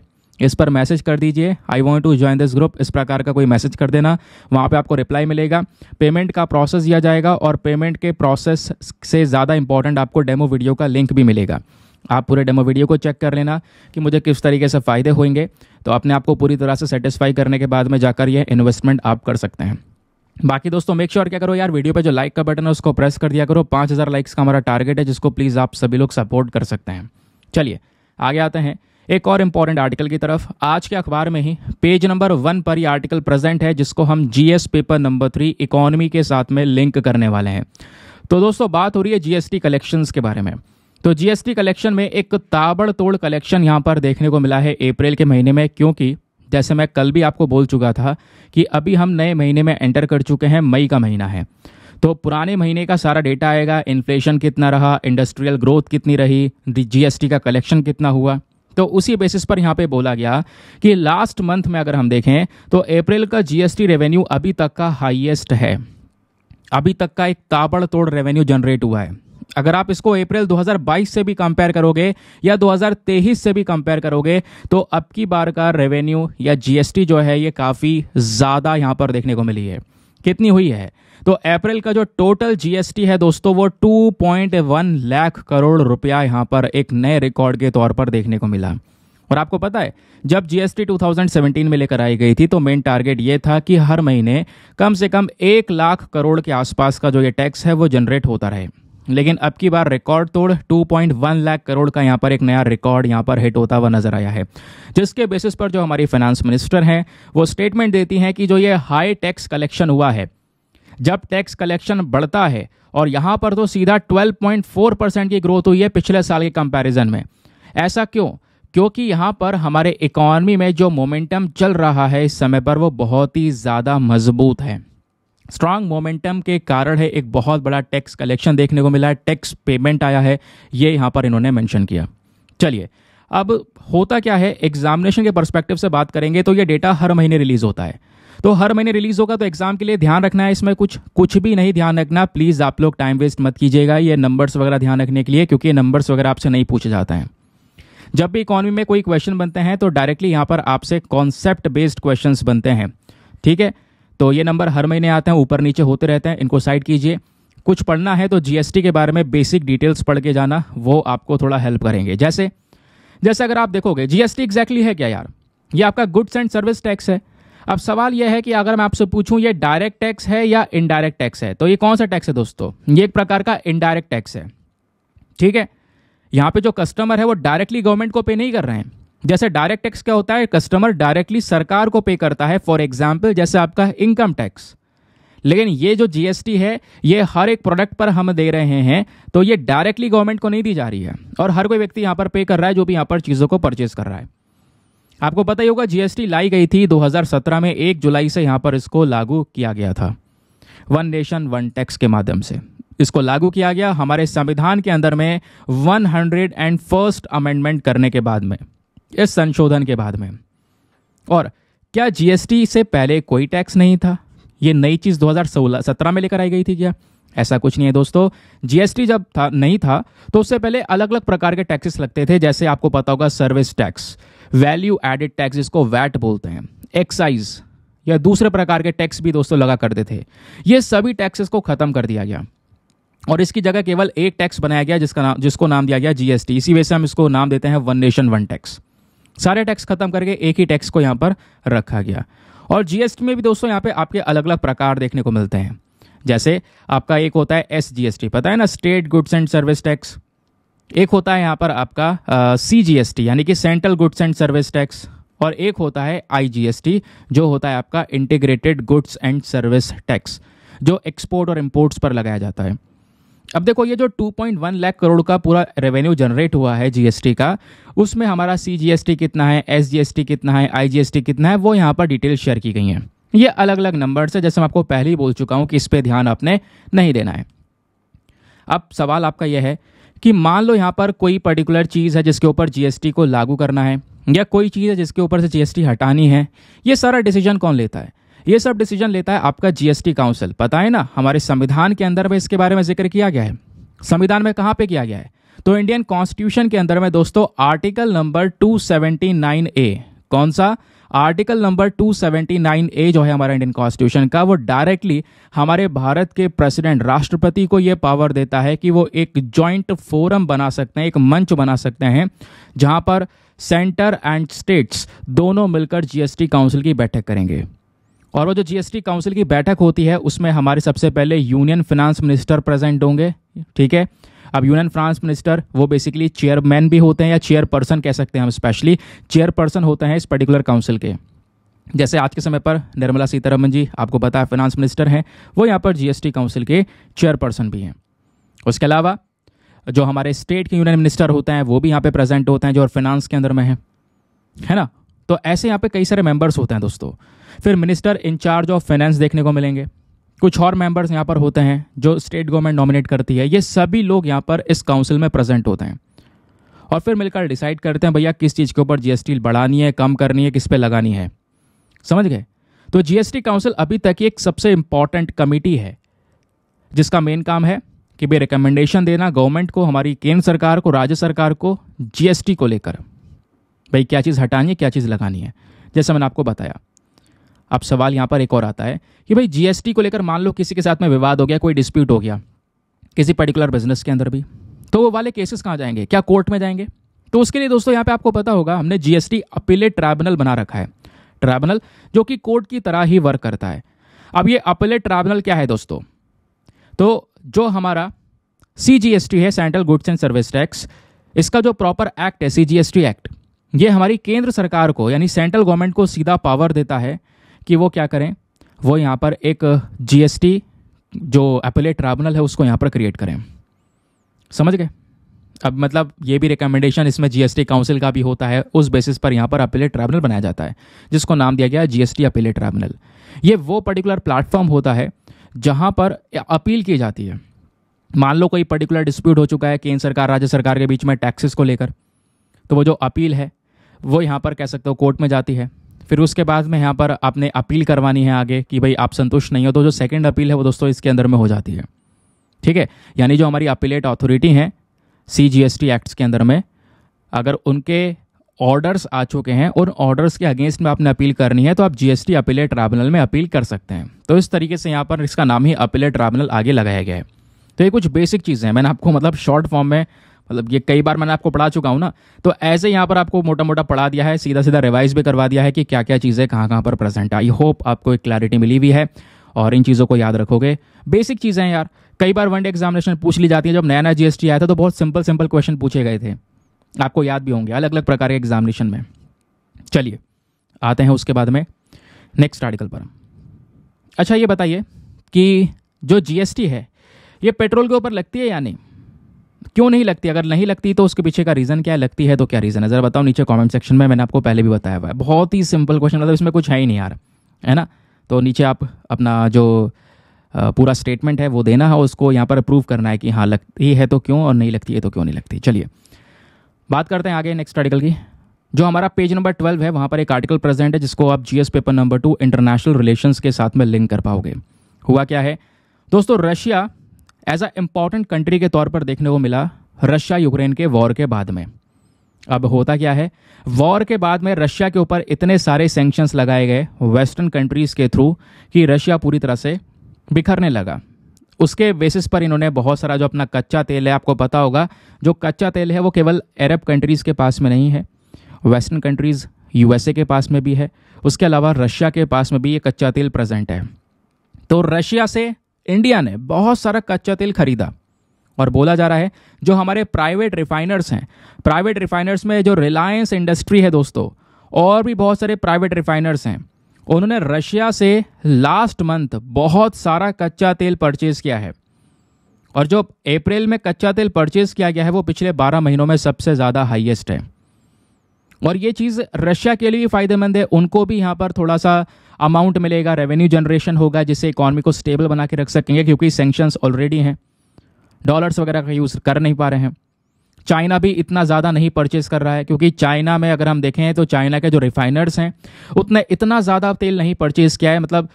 इस पर मैसेज कर दीजिए I want to join this group इस प्रकार का कोई मैसेज कर देना वहाँ पे आपको रिप्लाई मिलेगा पेमेंट का प्रोसेस दिया जाएगा और पेमेंट के प्रोसेस से ज़्यादा इंपॉर्टेंट आपको डेमो वीडियो का लिंक भी मिलेगा आप पूरे डेमो वीडियो को चेक कर लेना कि मुझे किस तरीके से फ़ायदे होंगे तो अपने आप को पूरी तरह से सेटिस्फाई करने के बाद में जाकर यह इन्वेस्टमेंट आप कर सकते हैं बाकी दोस्तों मेक श्योर क्या करो यार वीडियो पे जो लाइक का बटन है उसको प्रेस कर दिया करो पाँच हज़ार लाइक्स का हमारा टारगेट है जिसको प्लीज़ आप सभी लोग सपोर्ट कर सकते हैं चलिए आगे आते हैं एक और इम्पॉर्टेंट आर्टिकल की तरफ आज के अखबार में ही पेज नंबर वन पर ये आर्टिकल प्रेजेंट है जिसको हम GS paper number three economy के साथ में लिंक करने वाले हैं तो दोस्तों बात हो रही है जीएसटी कलेक्शंस के बारे में तो जीएसटी कलेक्शन में एक ताबड़तोड़ कलेक्शन यहाँ पर देखने को मिला है अप्रैल के महीने में क्योंकि जैसे मैं कल भी आपको बोल चुका था कि अभी हम नए महीने में एंटर कर चुके हैं मई का महीना है तो पुराने महीने का सारा डेटा आएगा इन्फ्लेशन कितना रहा इंडस्ट्रियल ग्रोथ कितनी रही जीएसटी का कलेक्शन कितना हुआ तो उसी बेसिस पर यहाँ पे बोला गया कि लास्ट मंथ में अगर हम देखें तो अप्रैल का जीएसटी रेवेन्यू अभी तक का हाईएस्ट है अभी तक का एक ताबड़तोड़ रेवेन्यू जनरेट हुआ है अगर आप इसको अप्रैल 2022 से भी कंपेयर करोगे या 2023 से भी कंपेयर करोगे तो अब की बार का रेवेन्यू या जीएसटी जो है ये काफ़ी ज़्यादा यहाँ पर देखने को मिली है कितनी हुई है तो अप्रैल का जो टोटल जीएसटी है दोस्तों वो 2.1 लाख करोड़ रुपया यहाँ पर एक नए रिकॉर्ड के तौर पर देखने को मिला और आपको पता है जब जीएसटी 2017 में लेकर आई गई थी तो मेन टारगेट ये था कि हर महीने कम से कम एक लाख करोड़ के आसपास का जो ये टैक्स है वो जनरेट होता रहे लेकिन अब की बार रिकॉर्ड तोड़ 2.1 लाख करोड़ का यहाँ पर एक नया रिकॉर्ड यहाँ पर हिट होता हुआ नजर आया है जिसके बेसिस पर जो हमारी फाइनेंस मिनिस्टर हैं वो स्टेटमेंट देती हैं कि जो ये हाई टैक्स कलेक्शन हुआ है जब टैक्स कलेक्शन बढ़ता है और यहाँ पर तो सीधा 12.4 परसेंट की ग्रोथ हुई है पिछले साल के कंपेरिजन में ऐसा क्यों क्योंकि यहाँ पर हमारे इकॉनमी में जो मोमेंटम चल रहा है इस समय पर वो बहुत ही ज़्यादा मजबूत है स्ट्रांग मोमेंटम के कारण है एक बहुत बड़ा टैक्स कलेक्शन देखने को मिला है टैक्स पेमेंट आया है ये यहाँ पर इन्होंने मेंशन किया चलिए अब होता क्या है एग्जामिनेशन के परस्पेक्टिव से बात करेंगे तो ये डेटा हर महीने रिलीज होता है तो हर महीने रिलीज होगा तो एग्जाम के लिए ध्यान रखना है इसमें कुछ कुछ भी नहीं ध्यान रखना प्लीज़ आप लोग टाइम वेस्ट मत कीजिएगा ये नंबर्स वगैरह ध्यान रखने के लिए क्योंकि नंबर्स वगैरह आपसे नहीं पूछे जाते हैं जब भी इकोनॉमी में कोई क्वेश्चन बनते हैं तो डायरेक्टली यहाँ पर आपसे कॉन्सेप्ट बेस्ड क्वेश्चन बनते हैं ठीक है तो ये नंबर हर महीने आते हैं ऊपर नीचे होते रहते हैं इनको साइड कीजिए कुछ पढ़ना है तो जीएसटी के बारे में बेसिक डिटेल्स पढ़ के जाना वो आपको थोड़ा हेल्प करेंगे जैसे जैसे अगर आप देखोगे जीएसटी एग्जैक्टली है क्या यार ये आपका गुड्स एंड सर्विस टैक्स है अब सवाल यह है कि अगर मैं आपसे पूछूं ये डायरेक्ट टैक्स है या इनडायरेक्ट टैक्स है तो ये कौन सा टैक्स है दोस्तों ये एक प्रकार का इनडायरेक्ट टैक्स है ठीक है यहाँ पे जो कस्टमर है वो डायरेक्टली गवर्नमेंट को पे नहीं कर रहे हैं जैसे डायरेक्ट टैक्स क्या होता है कस्टमर डायरेक्टली सरकार को पे करता है फॉर एग्जाम्पल जैसे आपका इनकम टैक्स लेकिन ये जो जीएसटी है ये हर एक प्रोडक्ट पर हम दे रहे हैं तो ये डायरेक्टली गवर्नमेंट को नहीं दी जा रही है और हर कोई व्यक्ति यहाँ पर पे कर रहा है जो भी यहाँ पर चीज़ों को परचेज कर रहा है आपको पता ही होगा जीएसटी लाई गई थी 2017 में 1 जुलाई से यहाँ पर इसको लागू किया गया था वन नेशन वन टैक्स के माध्यम से इसको लागू किया गया हमारे संविधान के अंदर में one hundred and first amendment करने के बाद में इस संशोधन के बाद में और क्या जीएसटी से पहले कोई टैक्स नहीं था ये नई चीज दो हज़ार में लेकर आई गई थी क्या ऐसा कुछ नहीं है दोस्तों जीएसटी जब था नहीं था तो उससे पहले अलग अलग प्रकार के टैक्सेस लगते थे जैसे आपको पता होगा service tax value added tax जिसको वैट बोलते हैं एक्साइज या दूसरे प्रकार के टैक्स भी दोस्तों लगा करते थे ये सभी टैक्सेस को ख़त्म कर दिया गया और इसकी जगह केवल एक टैक्स बनाया गया जिसका नाम जिसको नाम दिया गया जीएसटी इसी वजह से हम इसको नाम देते हैं वन नेशन वन टैक्स सारे टैक्स खत्म करके एक ही टैक्स को यहाँ पर रखा गया और जीएसटी में भी दोस्तों यहाँ पे आपके अलग अलग प्रकार देखने को मिलते हैं जैसे आपका एक होता है एस जी पता है ना state goods and service tax एक होता है यहाँ पर आपका सी जी एस टी यानी कि central goods and service tax और एक होता है आई जी एस टी जो होता है आपका integrated goods and service tax जो एक्सपोर्ट और इम्पोर्ट्स पर लगाया जाता है अब देखो ये जो 2.1 लाख करोड़ का पूरा रेवेन्यू जनरेट हुआ है जीएसटी का उसमें हमारा सीजीएसटी कितना है एसजीएसटी कितना है आईजीएसटी कितना है वो यहाँ पर डिटेल शेयर की गई है ये अलग अलग नंबर है जैसे मैं आपको पहले ही बोल चुका हूँ कि इस पर ध्यान आपने नहीं देना है अब सवाल आपका यह है कि मान लो यहाँ पर कोई पर्टिकुलर चीज़ है जिसके ऊपर जीएसटी को लागू करना है या कोई चीज़ है जिसके ऊपर से जीएसटी हटानी है ये सारा डिसीजन कौन लेता है ये सब डिसीजन लेता है आपका जीएसटी काउंसिल पता है ना हमारे संविधान के अंदर में इसके बारे में जिक्र किया गया है संविधान में कहां पे किया गया है तो इंडियन कॉन्स्टिट्यूशन के अंदर में दोस्तों आर्टिकल नंबर 279 ए कौन सा आर्टिकल नंबर 279 ए जो है हमारा इंडियन कॉन्स्टिट्यूशन का वो डायरेक्टली हमारे भारत के प्रेसिडेंट राष्ट्रपति को ये पावर देता है कि वो एक जॉइंट फोरम बना सकते हैं एक मंच बना सकते हैं जहां पर सेंटर एंड स्टेट्स दोनों मिलकर जीएसटी काउंसिल की बैठक करेंगे और वो जो जीएसटी काउंसिल की बैठक होती है उसमें हमारे सबसे पहले यूनियन फिनांस मिनिस्टर प्रेजेंट होंगे ठीक है अब यूनियन फिनांस मिनिस्टर वो बेसिकली चेयरमैन भी होते हैं या चेयरपर्सन कह सकते हैं हम स्पेशली चेयरपर्सन होते हैं इस पर्टिकुलर काउंसिल के जैसे आज के समय पर निर्मला सीतारमन जी आपको पता है फिनांस मिनिस्टर हैं वो यहाँ पर जीएसटी काउंसिल के चेयरपर्सन भी हैं उसके अलावा जो हमारे स्टेट के यूनियन मिनिस्टर होते हैं वो भी यहाँ पे प्रेजेंट होते हैं जो फिनांस के अंदर में हैं है ना तो ऐसे यहाँ पे कई सारे मेंबर्स होते हैं दोस्तों फिर मिनिस्टर इंचार्ज ऑफ फाइनेंस देखने को मिलेंगे कुछ और मेंबर्स यहाँ पर होते हैं जो स्टेट गवर्नमेंट नॉमिनेट करती है ये सभी लोग यहाँ पर इस काउंसिल में प्रेजेंट होते हैं और फिर मिलकर डिसाइड करते हैं भैया किस चीज़ के ऊपर जीएसटी बढ़ानी है कम करनी है किस पे लगानी है समझ गए तो जीएसटी काउंसिल अभी तक एक सबसे इम्पॉर्टेंट कमेटी है जिसका मेन काम है कि भाई रिकमेंडेशन देना गवर्नमेंट को हमारी केंद्र सरकार को राज्य सरकार को जीएसटी को लेकर भाई क्या चीज़ हटानी है क्या चीज़ लगानी है जैसा मैंने आपको बताया अब सवाल यहाँ पर एक और आता है कि भाई जीएसटी को लेकर मान लो किसी के साथ में विवाद हो गया कोई डिस्प्यूट हो गया किसी पर्टिकुलर बिजनेस के अंदर भी तो वो वाले केसेस कहाँ जाएंगे क्या कोर्ट में जाएंगे तो उसके लिए दोस्तों यहाँ पे आपको पता होगा हमने जीएसटी अपीलेट ट्राइब्यूनल बना रखा है ट्राइब्यूनल जो कि कोर्ट की तरह ही वर्क करता है अब ये अपीलेट ट्राइब्यूनल क्या है दोस्तों तो जो हमारा सी है central goods and service tax इसका जो प्रॉपर एक्ट है सी एक्ट ये हमारी केंद्र सरकार को यानी सेंट्रल गवर्नमेंट को सीधा पावर देता है कि वो क्या करें वो यहाँ पर एक जीएसटी जो एपलेट ट्राइब्यूनल है उसको यहाँ पर क्रिएट करें समझ गए अब मतलब ये भी रिकमेंडेशन इसमें जीएसटी काउंसिल का भी होता है उस बेसिस पर यहाँ पर अपीलेट ट्राइब्यूनल बनाया जाता है जिसको नाम दिया गया है जीएसटी अपीलेट ट्राइब्यूनल ये वो पर्टिकुलर प्लेटफॉर्म होता है जहाँ पर अपील की जाती है मान लो कोई पर्टिकुलर डिस्प्यूट हो चुका है केंद्र सरकार राज्य सरकार के बीच में टैक्सेस को लेकर तो वो जो अपील है वो यहाँ पर कह सकते हो कोर्ट में जाती है फिर उसके बाद में यहाँ पर आपने अपील करवानी है आगे कि भाई आप संतुष्ट नहीं हो तो जो सेकेंड अपील है वो दोस्तों इसके अंदर में हो जाती है ठीक है यानी जो हमारी अपीलेट अथॉरिटी हैं C G S T acts के अंदर में अगर उनके ऑर्डर्स आ चुके हैं उन ऑर्डर्स के अगेंस्ट में आपने अपील करनी है तो आप G S T appellate tribunal में अपील कर सकते हैं तो इस तरीके से यहाँ पर इसका नाम ही अपीलेट ट्राइब्यूनल आगे लगाया गया है तो ये कुछ बेसिक चीज़ें हैं मैंने आपको मतलब शॉर्ट फॉर्म में मतलब ये कई बार मैंने आपको पढ़ा चुका हूँ ना तो ऐसे यहाँ पर आपको मोटा मोटा पढ़ा दिया है सीधा सीधा रिवाइज भी करवा दिया है कि क्या क्या चीज़ें कहाँ कहाँ पर प्रेजेंट आई होप आपको एक क्लैरिटी मिली हुई है और इन चीज़ों को याद रखोगे बेसिक चीज़ें हैं यार कई बार वनडे एग्जामिनेशन पूछ ली जाती है जब नया नया टी आया था तो बहुत सिंपल सिंपल क्वेश्चन पूछे गए थे आपको याद भी होंगे अलग अलग प्रकार के एग्जामिनेशन में चलिए आते हैं उसके बाद में नेक्स्ट आर्टिकल पर अच्छा ये बताइए कि जो जीएसटी है ये पेट्रोल के ऊपर लगती है या नहीं क्यों नहीं लगती अगर नहीं लगती तो उसके पीछे का रीज़न क्या है लगती है तो क्या रीज़न है ज़रा बताओ नीचे कमेंट सेक्शन में मैंने आपको पहले भी बताया हुआ है बहुत ही सिंपल क्वेश्चन मतलब इसमें कुछ है ही नहीं यार है ना तो नीचे आप अपना जो पूरा स्टेटमेंट है वो देना है उसको यहाँ पर प्रूव करना है कि हाँ लगती है तो क्यों और नहीं लगती है तो क्यों नहीं लगती चलिए बात करते हैं आगे नेक्स्ट आर्टिकल की जो हमारा पेज नंबर ट्वेल्व है वहाँ पर एक आर्टिकल प्रेजेंट है जिसको आप GS paper number two international relations के साथ में लिंक कर पाओगे हुआ क्या है दोस्तों Russia as a important country के तौर पर देखने को मिला रशिया यूक्रेन के वॉर के बाद में अब होता क्या है वॉर के बाद में रशिया के ऊपर इतने सारे सेंक्शंस लगाए गए वेस्टर्न कंट्रीज के थ्रू कि रशिया पूरी तरह से बिखरने लगा उसके बेसिस पर इन्होंने बहुत सारा जो अपना कच्चा तेल है आपको पता होगा जो कच्चा तेल है वो केवल अरब कंट्रीज़ के पास में नहीं है वेस्टर्न कंट्रीज़ यूएसए के पास में भी है उसके अलावा रशिया के पास में भी ये कच्चा तेल प्रेजेंट है तो रशिया से इंडिया ने बहुत सारा कच्चा तेल खरीदा और बोला जा रहा है जो हमारे प्राइवेट रिफाइनर्स हैं प्राइवेट रिफाइनर्स में जो रिलायंस इंडस्ट्री है दोस्तों और भी बहुत सारे प्राइवेट रिफाइनर्स हैं उन्होंने रशिया से लास्ट मंथ बहुत सारा कच्चा तेल परचेज किया है और जो अप्रैल में कच्चा तेल परचेज किया गया है वो पिछले 12 महीनों में सबसे ज़्यादा हाईएस्ट है और ये चीज़ रशिया के लिए भी फ़ायदेमंद है उनको भी यहाँ पर थोड़ा सा अमाउंट मिलेगा रेवेन्यू जनरेशन होगा जिससे इकॉनमी को स्टेबल बना के रख सकेंगे क्योंकि सेंक्शंस ऑलरेडी हैं डॉलर्स वगैरह का यूज़ कर नहीं पा रहे हैं चाइना भी इतना ज़्यादा नहीं परचेज़ कर रहा है क्योंकि चाइना में अगर हम देखें तो चाइना के जो रिफाइनर्स हैं उतने इतना ज़्यादा तेल नहीं परचेज़ किया है मतलब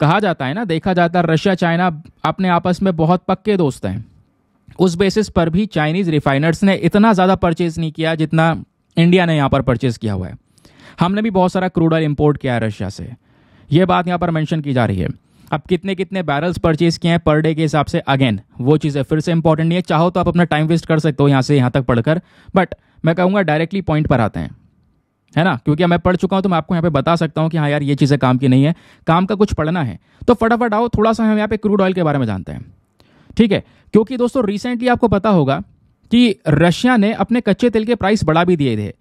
कहा जाता है ना देखा जाता है रशिया चाइना अपने आपस में बहुत पक्के दोस्त हैं उस बेसिस पर भी चाइनीज़ रिफाइनर्स ने इतना ज़्यादा परचेज़ नहीं किया जितना इंडिया ने यहाँ पर परचेज़ किया हुआ है हमने भी बहुत सारा क्रूड ऑयल इम्पोर्ट किया है रशिया से ये बात यहाँ पर मैंशन की जा रही है अब कितने कितने बैरल्स परचेज किए हैं पर डे के हिसाब से अगेन वो चीज़ें फिर से इंपॉर्टेंट नहीं है चाहो तो आप अपना टाइम वेस्ट कर सकते हो यहाँ से यहाँ तक पढ़कर बट मैं कहूँगा डायरेक्टली पॉइंट पर आते हैं है ना क्योंकि मैं पढ़ चुका हूँ तो मैं आपको यहाँ पे बता सकता हूँ कि हाँ यार ये चीज़ें काम की नहीं है काम का कुछ पढ़ना है तो फटाफट आओ थोड़ा सा हम यहाँ पे क्रूड ऑयल के बारे में जानते हैं ठीक है क्योंकि दोस्तों रिसेंटली आपको पता होगा कि रशिया ने अपने कच्चे तेल के प्राइस बढ़ा भी दिए थे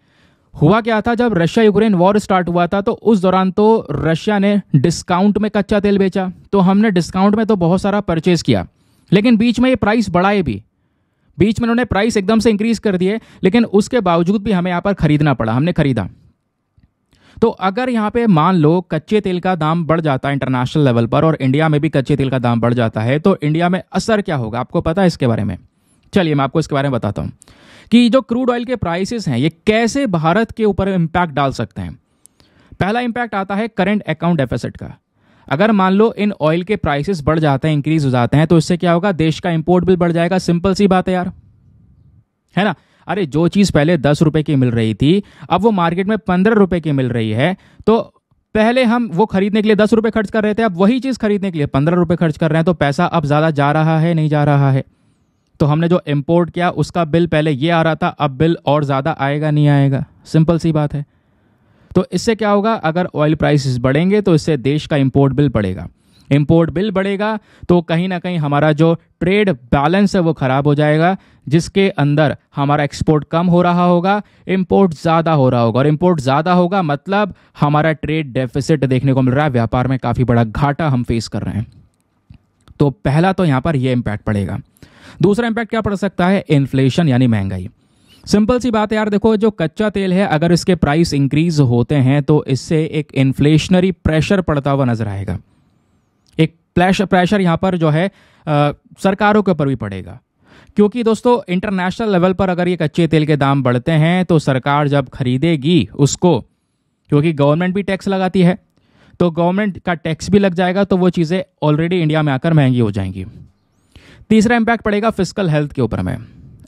हुआ क्या था जब रशिया यूक्रेन वॉर स्टार्ट हुआ था तो उस दौरान तो रशिया ने डिस्काउंट में कच्चा तेल बेचा तो हमने डिस्काउंट में तो बहुत सारा परचेज किया लेकिन बीच में ये प्राइस बढ़ाए भी बीच में उन्होंने प्राइस एकदम से इंक्रीज कर दिए लेकिन उसके बावजूद भी हमें यहाँ पर खरीदना पड़ा हमने खरीदा तो अगर यहाँ पे मान लो कच्चे तेल का दाम बढ़ जाता है इंटरनेशनल लेवल पर और इंडिया में भी कच्चे तेल का दाम बढ़ जाता है तो इंडिया में असर क्या होगा आपको पता है इसके बारे में चलिए मैं आपको इसके बारे में बताता हूँ कि जो क्रूड ऑयल के प्राइसेस हैं ये कैसे भारत के ऊपर इम्पैक्ट डाल सकते हैं पहला इम्पैक्ट आता है करंट अकाउंट डेफिसिट का अगर मान लो इन ऑयल के प्राइसेस बढ़ जाते हैं इंक्रीज हो जाते हैं तो इससे क्या होगा देश का इंपोर्ट बिल बढ़ जाएगा सिंपल सी बात है यार है ना अरे जो चीज़ पहले दस रुपये की मिल रही थी अब वो मार्केट में पंद्रह रुपये की मिल रही है तो पहले हम वो खरीदने के लिए दस रुपये खर्च कर रहे थे अब वही चीज़ खरीदने के लिए पंद्रह रुपये खर्च कर रहे हैं तो पैसा अब ज़्यादा जा रहा है नहीं जा रहा है तो हमने जो इम्पोर्ट किया उसका बिल पहले ये आ रहा था अब बिल और ज़्यादा आएगा नहीं आएगा सिंपल सी बात है तो इससे क्या होगा अगर ऑयल प्राइसेस बढ़ेंगे तो इससे देश का इम्पोर्ट बिल बढ़ेगा इम्पोर्ट बिल बढ़ेगा तो कहीं ना कहीं हमारा जो ट्रेड बैलेंस है वो ख़राब हो जाएगा जिसके अंदर हमारा एक्सपोर्ट कम हो रहा होगा इम्पोर्ट ज़्यादा हो रहा होगा और इम्पोर्ट ज़्यादा होगा मतलब हमारा ट्रेड डेफिसिट देखने को मिल रहा है व्यापार में काफ़ी बड़ा घाटा हम फेस कर रहे हैं तो पहला तो यहां पर यह इंपैक्ट पड़ेगा दूसरा इंपैक्ट क्या पड़ सकता है इन्फ्लेशन यानी महंगाई सिंपल सी बात है यार देखो जो कच्चा तेल है अगर इसके प्राइस इंक्रीज होते हैं तो इससे एक इन्फ्लेशनरी प्रेशर पड़ता हुआ नजर आएगा एक प्रेशर यहां पर जो है आ, सरकारों के ऊपर भी पड़ेगा क्योंकि दोस्तों इंटरनेशनल लेवल पर अगर ये कच्चे तेल के दाम बढ़ते हैं तो सरकार जब खरीदेगी उसको क्योंकि गवर्नमेंट भी टैक्स लगाती है तो गवर्नमेंट का टैक्स भी लग जाएगा तो वो चीज़ें ऑलरेडी इंडिया में आकर महंगी हो जाएंगी तीसरा इम्पैक्ट पड़ेगा फिजिकल हेल्थ के ऊपर में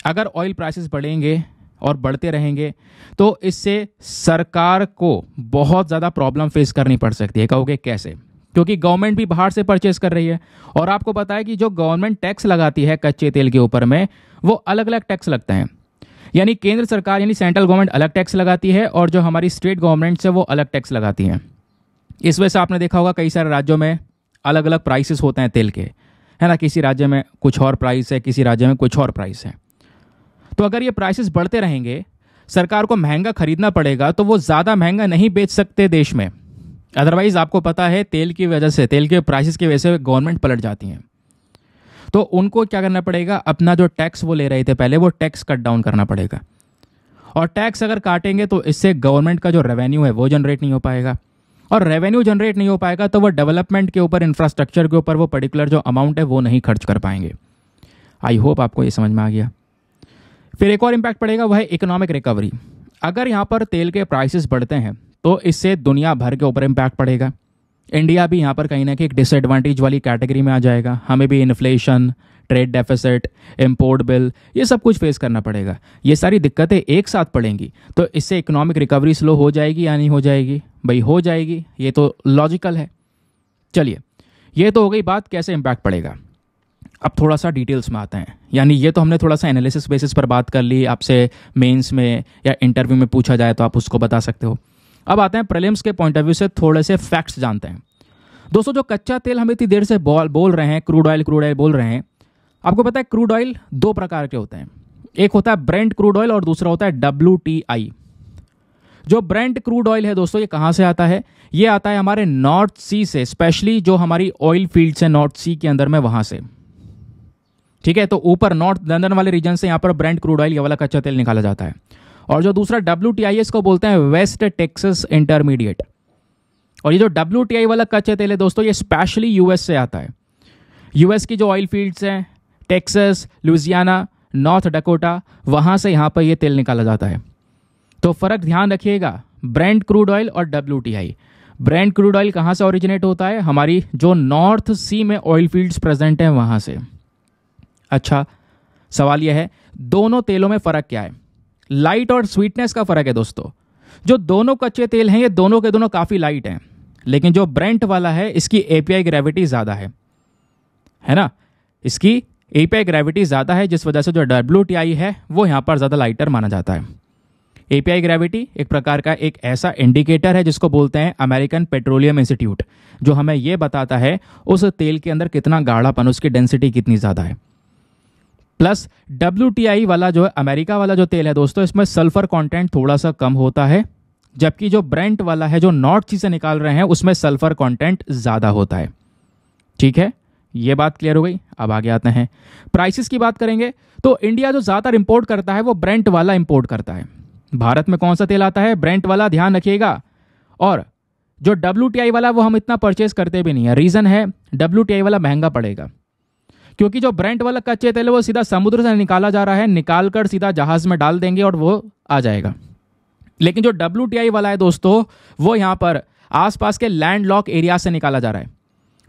अगर ऑयल प्राइसेस बढ़ेंगे और बढ़ते रहेंगे तो इससे सरकार को बहुत ज़्यादा प्रॉब्लम फेस करनी पड़ सकती है कहोगे कैसे क्योंकि गवर्नमेंट भी बाहर से परचेज कर रही है और आपको पता है कि जो गवर्नमेंट टैक्स लगाती है कच्चे तेल के ऊपर में वो अलग अलग टैक्स लगते हैं यानी केंद्र सरकार यानी सेंट्रल गवर्नमेंट अलग टैक्स लगाती है और जो हमारी स्टेट गवर्नमेंट्स है वो अलग टैक्स लगाती हैं इस वजह से आपने देखा होगा कई सारे राज्यों में अलग अलग प्राइसेस होते हैं तेल के है ना किसी राज्य में कुछ और प्राइस है किसी राज्य में कुछ और प्राइस है तो अगर ये प्राइसेस बढ़ते रहेंगे सरकार को महंगा खरीदना पड़ेगा तो वो ज़्यादा महंगा नहीं बेच सकते देश में अदरवाइज़ आपको पता है तेल की वजह से तेल के प्राइसेस की वजह से गवर्नमेंट पलट जाती हैं तो उनको क्या करना पड़ेगा अपना जो टैक्स वो ले रहे थे पहले वो टैक्स कट डाउन करना पड़ेगा और टैक्स अगर काटेंगे तो इससे गवर्नमेंट का जो रेवेन्यू है वो जनरेट नहीं हो पाएगा और रेवेन्यू जनरेट नहीं हो पाएगा तो वो डेवलपमेंट के ऊपर इंफ्रास्ट्रक्चर के ऊपर वो पर्टिकुलर जो अमाउंट है वो नहीं खर्च कर पाएंगे आई होप आपको ये समझ में आ गया फिर एक और इम्पैक्ट पड़ेगा वह है इकोनॉमिक रिकवरी अगर यहाँ पर तेल के प्राइसेस बढ़ते हैं तो इससे दुनिया भर के ऊपर इम्पैक्ट पड़ेगा इंडिया भी यहाँ पर कहीं ना कहीं एक डिसएडवांटेज वाली कैटेगरी में आ जाएगा हमें भी inflation trade deficit import bill ये सब कुछ फेस करना पड़ेगा ये सारी दिक्कतें एक साथ पड़ेंगी तो इससे इकोनॉमिक रिकवरी स्लो हो जाएगी या नहीं हो जाएगी भाई हो जाएगी ये तो लॉजिकल है चलिए ये तो हो गई बात कैसे इम्पैक्ट पड़ेगा अब थोड़ा सा डिटेल्स में आते हैं यानी ये तो हमने थोड़ा सा एनालिसिस बेसिस पर बात कर ली आपसे मेंस में या इंटरव्यू में पूछा जाए तो आप उसको बता सकते हो अब आते हैं प्रलिम्स के पॉइंट ऑफ व्यू से थोड़े से फैक्ट्स जानते हैं दोस्तों जो कच्चा तेल हम इतनी देर से बोल बोल रहे हैं क्रूड ऑयल क्रूड ऑयल बोल रहे हैं आपको पता है क्रूड ऑयल दो प्रकार के होते हैं एक होता है ब्रेंड क्रूड ऑयल और दूसरा होता है डब्ल्यू जो ब्रेंड क्रूड ऑयल है दोस्तों ये कहाँ से आता है ये आता है हमारे नॉर्थ सी से स्पेशली जो हमारी ऑयल फील्ड्स है नॉर्थ सी के अंदर में वहाँ से ठीक है तो ऊपर नॉर्थ लंदन वाले रीजन से यहाँ पर ब्रेंड क्रूड ऑयल ये वाला कच्चा तेल निकाला जाता है और जो दूसरा डब्ल्यू टी आई इसको बोलते हैं वेस्ट टेक्सस इंटरमीडिएट और ये जो डब्ल्यू टी आई वाला कच्चा तेल है दोस्तों ये स्पेशली यूएस से आता है यूएस की जो ऑयल फील्ड्स हैं टेक्सस लुजियाना नॉर्थ डकोटा वहाँ से यहाँ पर ये तेल निकाला जाता है तो फ़र्क ध्यान रखिएगा ब्रैंड क्रूड ऑयल और W T I Brent crude oil कहाँ से ओरिजिनेट होता है हमारी जो नॉर्थ सी में ऑयल फील्ड्स प्रेजेंट हैं वहाँ से अच्छा सवाल यह है दोनों तेलों में फ़र्क क्या है लाइट और स्वीटनेस का फ़र्क है दोस्तों जो दोनों कच्चे तेल हैं ये दोनों के दोनों काफ़ी लाइट हैं लेकिन जो ब्रेंट वाला है इसकी एपीआई ग्रेविटी ज़्यादा है है ना इसकी ए पी आई ग्रेविटी ज़्यादा है जिस वजह से जो डब्ल्यू टी आई है वो यहाँ पर ज़्यादा लाइटर माना जाता है ए पी आई ग्रेविटी एक प्रकार का एक ऐसा इंडिकेटर है जिसको बोलते हैं अमेरिकन पेट्रोलियम इंस्टीट्यूट जो हमें ये बताता है उस तेल के अंदर कितना गाढ़ापन उसकी डेंसिटी कितनी ज़्यादा है प्लस डब्ल्यू वाला जो है अमेरिका वाला जो तेल है दोस्तों इसमें सल्फर कॉन्टेंट थोड़ा सा कम होता है जबकि जो ब्रेंट वाला है जो नॉर्थ सी से निकाल रहे हैं उसमें सल्फर कॉन्टेंट ज़्यादा होता है ठीक है ये बात क्लियर हो गई अब आगे आते हैं प्राइसेस की बात करेंगे तो इंडिया जो ज़्यादातर इम्पोर्ट करता है वो ब्रेंट वाला इम्पोर्ट करता है भारत में कौन सा तेल आता है ब्रेंट वाला ध्यान रखिएगा और जो डब्ल्यू वाला वो हम इतना परचेस करते भी नहीं है रीज़न है डब्ल्यू वाला महंगा पड़ेगा क्योंकि जो ब्रेंट वाला कच्चे तेल है वो सीधा समुद्र से निकाला जा रहा है निकाल कर सीधा जहाज़ में डाल देंगे और वो आ जाएगा लेकिन जो डब्ल्यू वाला है दोस्तों वो यहाँ पर आसपास के लैंड लॉक एरिया से निकाला जा रहा है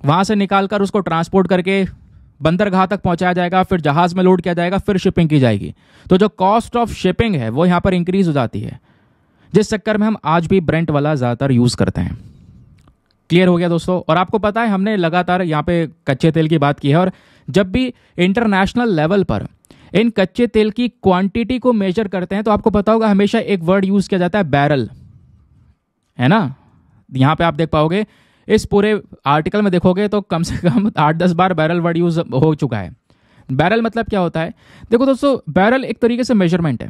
वहाँ से निकाल कर उसको ट्रांसपोर्ट करके बंदरगाह तक पहुँचाया जाएगा फिर जहाज़ में लोड किया जाएगा फिर शिपिंग की जाएगी तो जो कॉस्ट ऑफ शिपिंग है वो यहाँ पर इंक्रीज़ हो जाती है जिस चक्कर में हम आज भी ब्रेंट वाला ज़्यादातर यूज़ करते हैं क्लियर हो गया दोस्तों और आपको पता है हमने लगातार यहाँ पे कच्चे तेल की बात की है और जब भी इंटरनेशनल लेवल पर इन कच्चे तेल की क्वांटिटी को मेजर करते हैं तो आपको पता होगा हमेशा एक वर्ड यूज़ किया जाता है बैरल है ना यहाँ पे आप देख पाओगे इस पूरे आर्टिकल में देखोगे तो कम से कम आठ दस बार बैरल वर्ड यूज हो चुका है बैरल मतलब क्या होता है देखो दोस्तों बैरल एक तरीके से मेजरमेंट है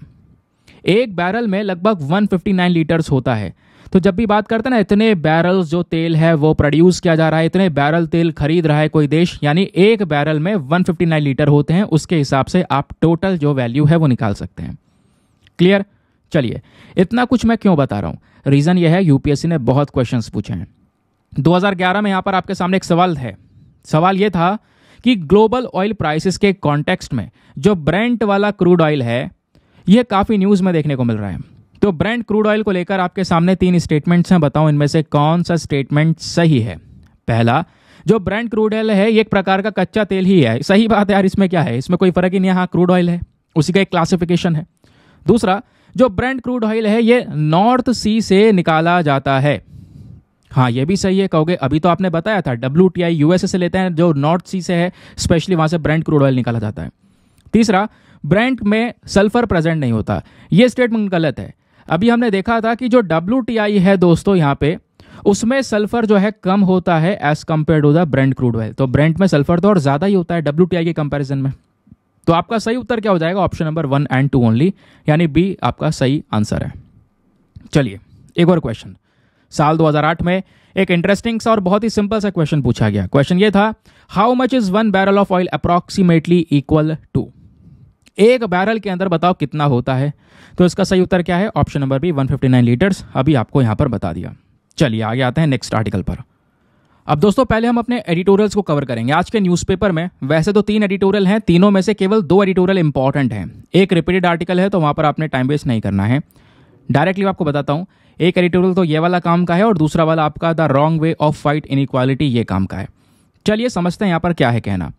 एक बैरल में लगभग 159 लीटर्स होता है तो जब भी बात करते हैं ना इतने बैरल्स जो तेल है वो प्रोड्यूस किया जा रहा है इतने बैरल तेल खरीद रहा है कोई देश यानी एक बैरल में 159 लीटर होते हैं उसके हिसाब से आप टोटल जो वैल्यू है वो निकाल सकते हैं क्लियर चलिए इतना कुछ मैं क्यों बता रहा हूँ रीज़न यह है यूपीएससी ने बहुत क्वेश्चन पूछे हैं 2011 में यहां पर आपके सामने एक सवाल है सवाल यह था कि ग्लोबल ऑयल प्राइसेस के कॉन्टेक्स्ट में जो ब्रांड वाला क्रूड ऑयल है यह काफ़ी न्यूज़ में देखने को मिल रहा है तो ब्रांड क्रूड ऑयल को लेकर आपके सामने तीन स्टेटमेंट्स हैं बताऊं इनमें से कौन सा स्टेटमेंट सही है पहला जो ब्रांड क्रूड ऑयल है ये एक प्रकार का कच्चा तेल ही है सही बात है यार इसमें क्या है इसमें कोई फर्क ही नहीं है हाँ क्रूड ऑयल है उसी का एक क्लासिफिकेशन है दूसरा जो ब्रांड क्रूड ऑयल है ये नॉर्थ सी से निकाला जाता है हाँ ये भी सही है कहोगे अभी तो आपने बताया था डब्ल्यू टी आई यूएसए से लेते हैं जो नॉर्थ सी से है स्पेशली वहाँ से ब्रांड क्रूड ऑयल निकाला जाता है तीसरा ब्रांड में सल्फर प्रेजेंट नहीं होता ये स्टेटमेंट गलत है अभी हमने देखा था कि जो डब्ल्यू टी आई है दोस्तों यहाँ पे उसमें सल्फर जो है कम होता है as compare to the Brent crude oil तो ब्रांड में सल्फर तो और ज़्यादा ही होता है डब्ल्यू टी आई के कंपेरिजन में तो आपका सही उत्तर क्या हो जाएगा option number one and two only यानी बी आपका सही आंसर है चलिए एक और क्वेश्चन साल 2008 में एक इंटरेस्टिंग सा और बहुत ही सिंपल सा क्वेश्चन पूछा गया क्वेश्चन ये था how much is one barrel of oil approximately equal to एक बैरल के अंदर बताओ कितना होता है तो इसका सही उत्तर क्या है ऑप्शन नंबर बी 159 लीटर्स अभी आपको यहां पर बता दिया चलिए आगे आते हैं नेक्स्ट आर्टिकल पर अब दोस्तों पहले हम अपने एडिटोरियल्स को कवर करेंगे आज के न्यूज़पेपर में वैसे तो तीन एडिटोरियल हैं तीनों में से केवल दो एडिटोरियल इंपॉर्टेंट हैं एक रिपीटेड आर्टिकल है तो वहाँ पर आपने टाइम वेस्ट नहीं करना है डायरेक्टली आपको बताता हूँ एक एडिटोरियल तो ये वाला काम का है और दूसरा वाला आपका the wrong way of fight equality ये काम का है चलिए समझते हैं यहाँ पर क्या है कहना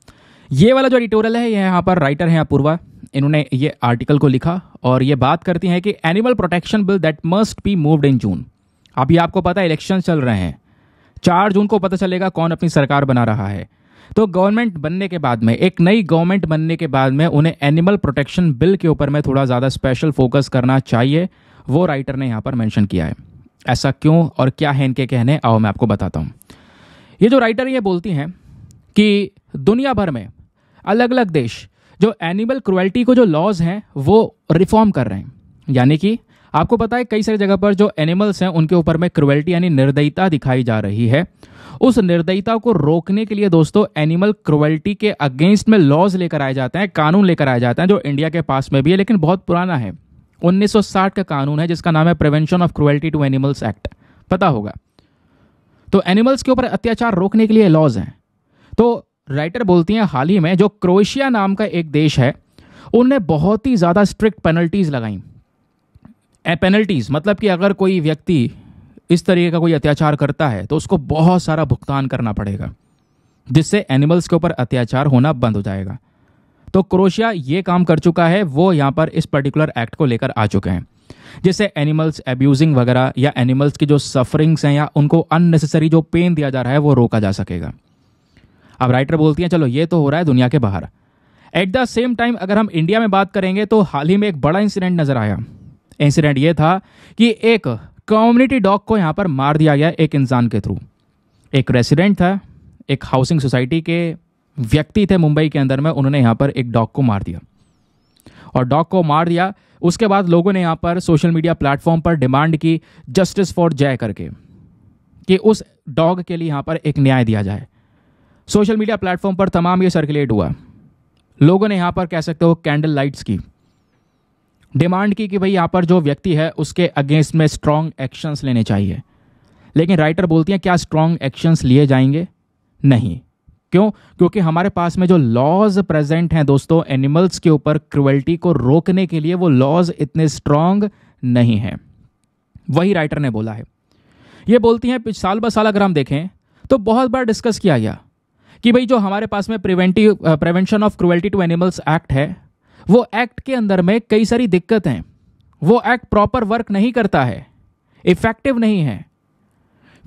ये वाला जो एडिटोरियल है ये यहाँ पर राइटर हैं अपूर्वा इन्होंने ये आर्टिकल को लिखा और ये बात करती हैं कि animal protection bill that must be moved in June अभी आपको पता है इलेक्शन चल रहे हैं चार जून को पता चलेगा कौन अपनी सरकार बना रहा है तो गवर्नमेंट बनने के बाद में एक नई गवर्नमेंट बनने के बाद में उन्हें एनिमल प्रोटेक्शन बिल के ऊपर में थोड़ा ज़्यादा स्पेशल फोकस करना चाहिए वो राइटर ने यहाँ पर मैंशन किया है ऐसा क्यों और क्या है इनके कहने आओ मैं आपको बताता हूँ ये जो राइटर ये बोलती हैं कि दुनिया भर में अलग अलग देश जो एनिमल क्रुएल्टी को जो लॉज हैं वो रिफॉर्म कर रहे हैं यानी कि आपको पता है कई सारी जगह पर जो एनिमल्स हैं उनके ऊपर में क्रुएल्टी यानी निर्दयता दिखाई जा रही है उस निर्दयता को रोकने के लिए दोस्तों एनिमल क्रुएल्टी के अगेंस्ट में लॉज लेकर आए जाते हैं कानून लेकर आए जाते हैं जो इंडिया के पास में भी है लेकिन बहुत पुराना है 1960 का कानून है जिसका नाम है prevention of cruelty to animals act पता होगा तो एनिमल्स के ऊपर अत्याचार रोकने के लिए लॉज हैं तो राइटर बोलती हैं हाल ही में जो क्रोएशिया नाम का एक देश है उनने बहुत ही ज़्यादा स्ट्रिक्ट पेनल्टीज़ लगाई पेनल्टीज़ मतलब कि अगर कोई व्यक्ति इस तरीके का कोई अत्याचार करता है तो उसको बहुत सारा भुगतान करना पड़ेगा जिससे एनिमल्स के ऊपर अत्याचार होना बंद हो जाएगा तो क्रोशिया ये काम कर चुका है वो यहाँ पर इस पर्टिकुलर एक्ट को लेकर आ चुके हैं जैसे एनिमल्स एब्यूजिंग वगैरह या एनिमल्स की जो सफरिंग्स हैं या उनको अननेसेसरी जो पेन दिया जा रहा है वो रोका जा सकेगा अब राइटर बोलती हैं चलो ये तो हो रहा है दुनिया के बाहर एट द सेम टाइम अगर हम इंडिया में बात करेंगे तो हाल ही में एक बड़ा इंसिडेंट नजर आया इंसिडेंट ये था कि एक कम्युनिटी डॉग को यहाँ पर मार दिया गया एक इंसान के थ्रू एक रेसिडेंट था एक हाउसिंग सोसाइटी के व्यक्ति थे मुंबई के अंदर में उन्होंने यहाँ पर एक डॉग को मार दिया और डॉग को मार दिया उसके बाद लोगों ने यहाँ पर सोशल मीडिया प्लेटफॉर्म पर डिमांड की जस्टिस फॉर जय करके कि उस डॉग के लिए यहाँ पर एक न्याय दिया जाए सोशल मीडिया प्लेटफॉर्म पर तमाम ये सर्कुलेट हुआ लोगों ने यहाँ पर कह सकते हो कैंडल लाइट्स की डिमांड की कि भाई यहाँ पर जो व्यक्ति है उसके अगेंस्ट में स्ट्रॉन्ग एक्शंस लेने चाहिए लेकिन राइटर बोलती हैं क्या स्ट्रॉन्ग एक्शंस लिए जाएंगे नहीं क्यों क्योंकि हमारे पास में जो लॉज प्रेजेंट हैं दोस्तों एनिमल्स के ऊपर क्रुअल्टी को रोकने के लिए वो लॉज इतने स्ट्रांग नहीं हैं वही राइटर ने बोला है ये बोलती हैं साल ब साल अगर हम देखें तो बहुत बार डिस्कस किया गया कि भाई जो हमारे पास में preventive prevention of cruelty to animals act है वो एक्ट के अंदर में कई सारी दिक्कत हैं वो एक्ट प्रॉपर वर्क नहीं करता है इफेक्टिव नहीं है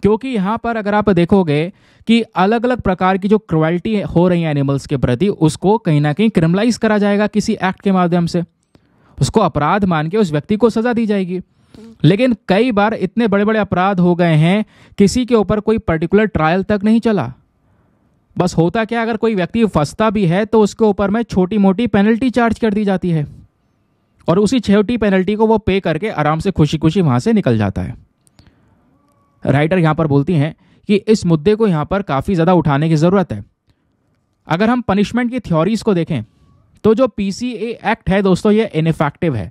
क्योंकि यहाँ पर अगर आप देखोगे कि अलग अलग प्रकार की जो क्रुअल्टी हो रही है एनिमल्स के प्रति उसको कहीं ना कहीं क्रिमिनलाइज करा जाएगा किसी एक्ट के माध्यम से उसको अपराध मान के उस व्यक्ति को सजा दी जाएगी लेकिन कई बार इतने बड़े बड़े अपराध हो गए हैं किसी के ऊपर कोई पर्टिकुलर ट्रायल तक नहीं चला बस होता क्या अगर कोई व्यक्ति फंसता भी है तो उसके ऊपर में छोटी मोटी पेनल्टी चार्ज कर दी जाती है और उसी छोटी पेनल्टी को वो पे करके आराम से खुशी खुशी वहाँ से निकल जाता है राइटर यहाँ पर बोलती हैं कि इस मुद्दे को यहाँ पर काफ़ी ज़्यादा उठाने की ज़रूरत है अगर हम पनिशमेंट की थ्योरीज को देखें तो जो पी एक्ट है दोस्तों ये इनफेक्टिव है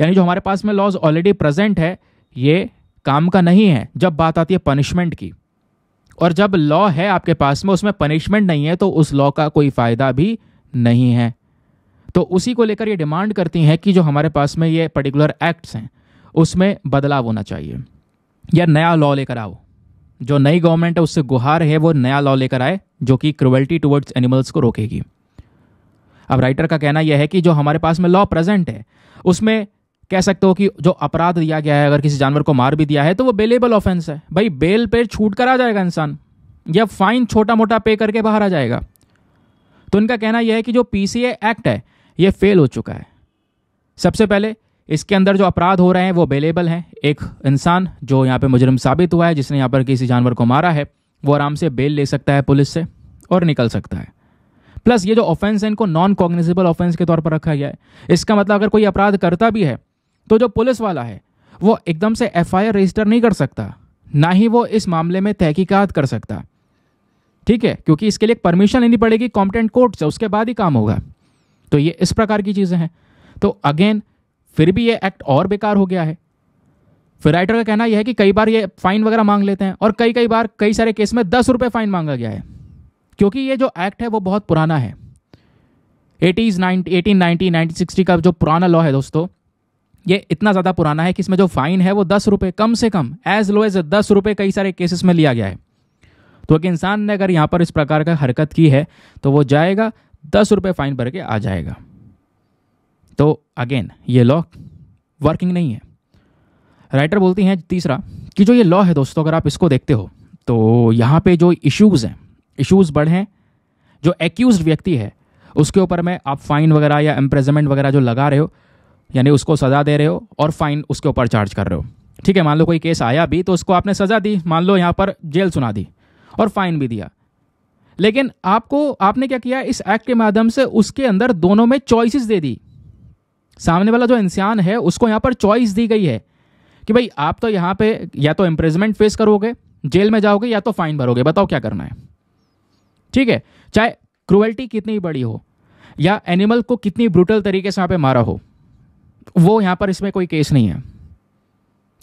यानी जो हमारे पास में लॉज ऑलरेडी प्रेजेंट है ये काम का नहीं है जब बात आती है पनिशमेंट की और जब लॉ है आपके पास में उसमें पनिशमेंट नहीं है तो उस लॉ का कोई फ़ायदा भी नहीं है तो उसी को लेकर ये डिमांड करती हैं कि जो हमारे पास में ये पर्टिकुलर एक्ट्स हैं उसमें बदलाव होना चाहिए या नया लॉ लेकर आओ जो नई गवर्नमेंट है उससे गुहार है वो नया लॉ लेकर आए जो कि क्रुअल्टी टुवर्ड्स एनिमल्स को रोकेगी अब राइटर का कहना यह है कि जो हमारे पास में लॉ प्रेजेंट है उसमें कह सकते हो कि जो अपराध दिया गया है अगर किसी जानवर को मार भी दिया है तो वो बेलेबल ऑफेंस है भाई बेल पे छूट कर आ जाएगा इंसान या फाइन छोटा मोटा पे करके बाहर आ जाएगा तो इनका कहना यह है कि जो पी एक्ट है ये फेल हो चुका है सबसे पहले इसके अंदर जो अपराध हो रहे हैं वो अवेलेबल हैं एक इंसान जो यहाँ पे मुजरम साबित हुआ है जिसने यहाँ पर किसी जानवर को मारा है वो आराम से बेल ले सकता है पुलिस से और निकल सकता है प्लस ये जो ऑफेंस है इनको नॉन कॉग्निजेबल ऑफेंस के तौर पर रखा गया है इसका मतलब अगर कोई अपराध करता भी है तो जो पुलिस वाला है वो एकदम से एफ रजिस्टर नहीं कर सकता ना ही वो इस मामले में तहकीकात कर सकता ठीक है क्योंकि इसके लिए परमिशन लेनी पड़ेगी कॉम्पिटेंट कोर्ट से उसके बाद ही काम होगा तो ये इस प्रकार की चीज़ें हैं तो अगेन फिर भी ये एक्ट और बेकार हो गया है फिर राइटर का कहना यह है कि कई बार ये फाइन वगैरह मांग लेते हैं और कई कई बार कई सारे केस में दस रुपये फाइन मांगा गया है क्योंकि ये जो एक्ट है वो बहुत पुराना है eighties nine eighteen ninety nineteen sixty का जो पुराना लॉ है दोस्तों ये इतना ज़्यादा पुराना है कि इसमें जो फाइन है वो दस रुपये कम से कम एज लो एज दस रुपये कई सारे केसेस में लिया गया है तो एक इंसान ने अगर यहाँ पर इस प्रकार का हरकत की है तो वो जाएगा दस रुपये फाइन भर के आ जाएगा तो अगेन ये लॉ वर्किंग नहीं है राइटर बोलती हैं तीसरा कि जो ये लॉ है दोस्तों अगर आप इसको देखते हो तो यहाँ पे जो इश्यूज़ हैं इश्यूज़ बढ़े जो एक्यूज व्यक्ति है उसके ऊपर में आप फाइन वगैरह या एम्प्रेजमेंट वगैरह जो लगा रहे हो यानी उसको सज़ा दे रहे हो और फाइन उसके ऊपर चार्ज कर रहे हो ठीक है मान लो कोई केस आया भी तो उसको आपने सज़ा दी मान लो यहाँ पर जेल सुना दी और फाइन भी दिया लेकिन आपको आपने क्या किया इस एक्ट के माध्यम से उसके अंदर दोनों में चॉइसेस दे दी सामने वाला जो इंसान है उसको यहाँ पर चॉइस दी गई है कि भाई आप तो यहाँ पे या तो एम्प्रेजमेंट फेस करोगे जेल में जाओगे या तो फाइन भरोगे बताओ क्या करना है ठीक है चाहे क्रुअल्टी कितनी बड़ी हो या एनिमल को कितनी ब्रूटल तरीके से यहाँ पे मारा हो वो यहाँ पर इसमें कोई केस नहीं है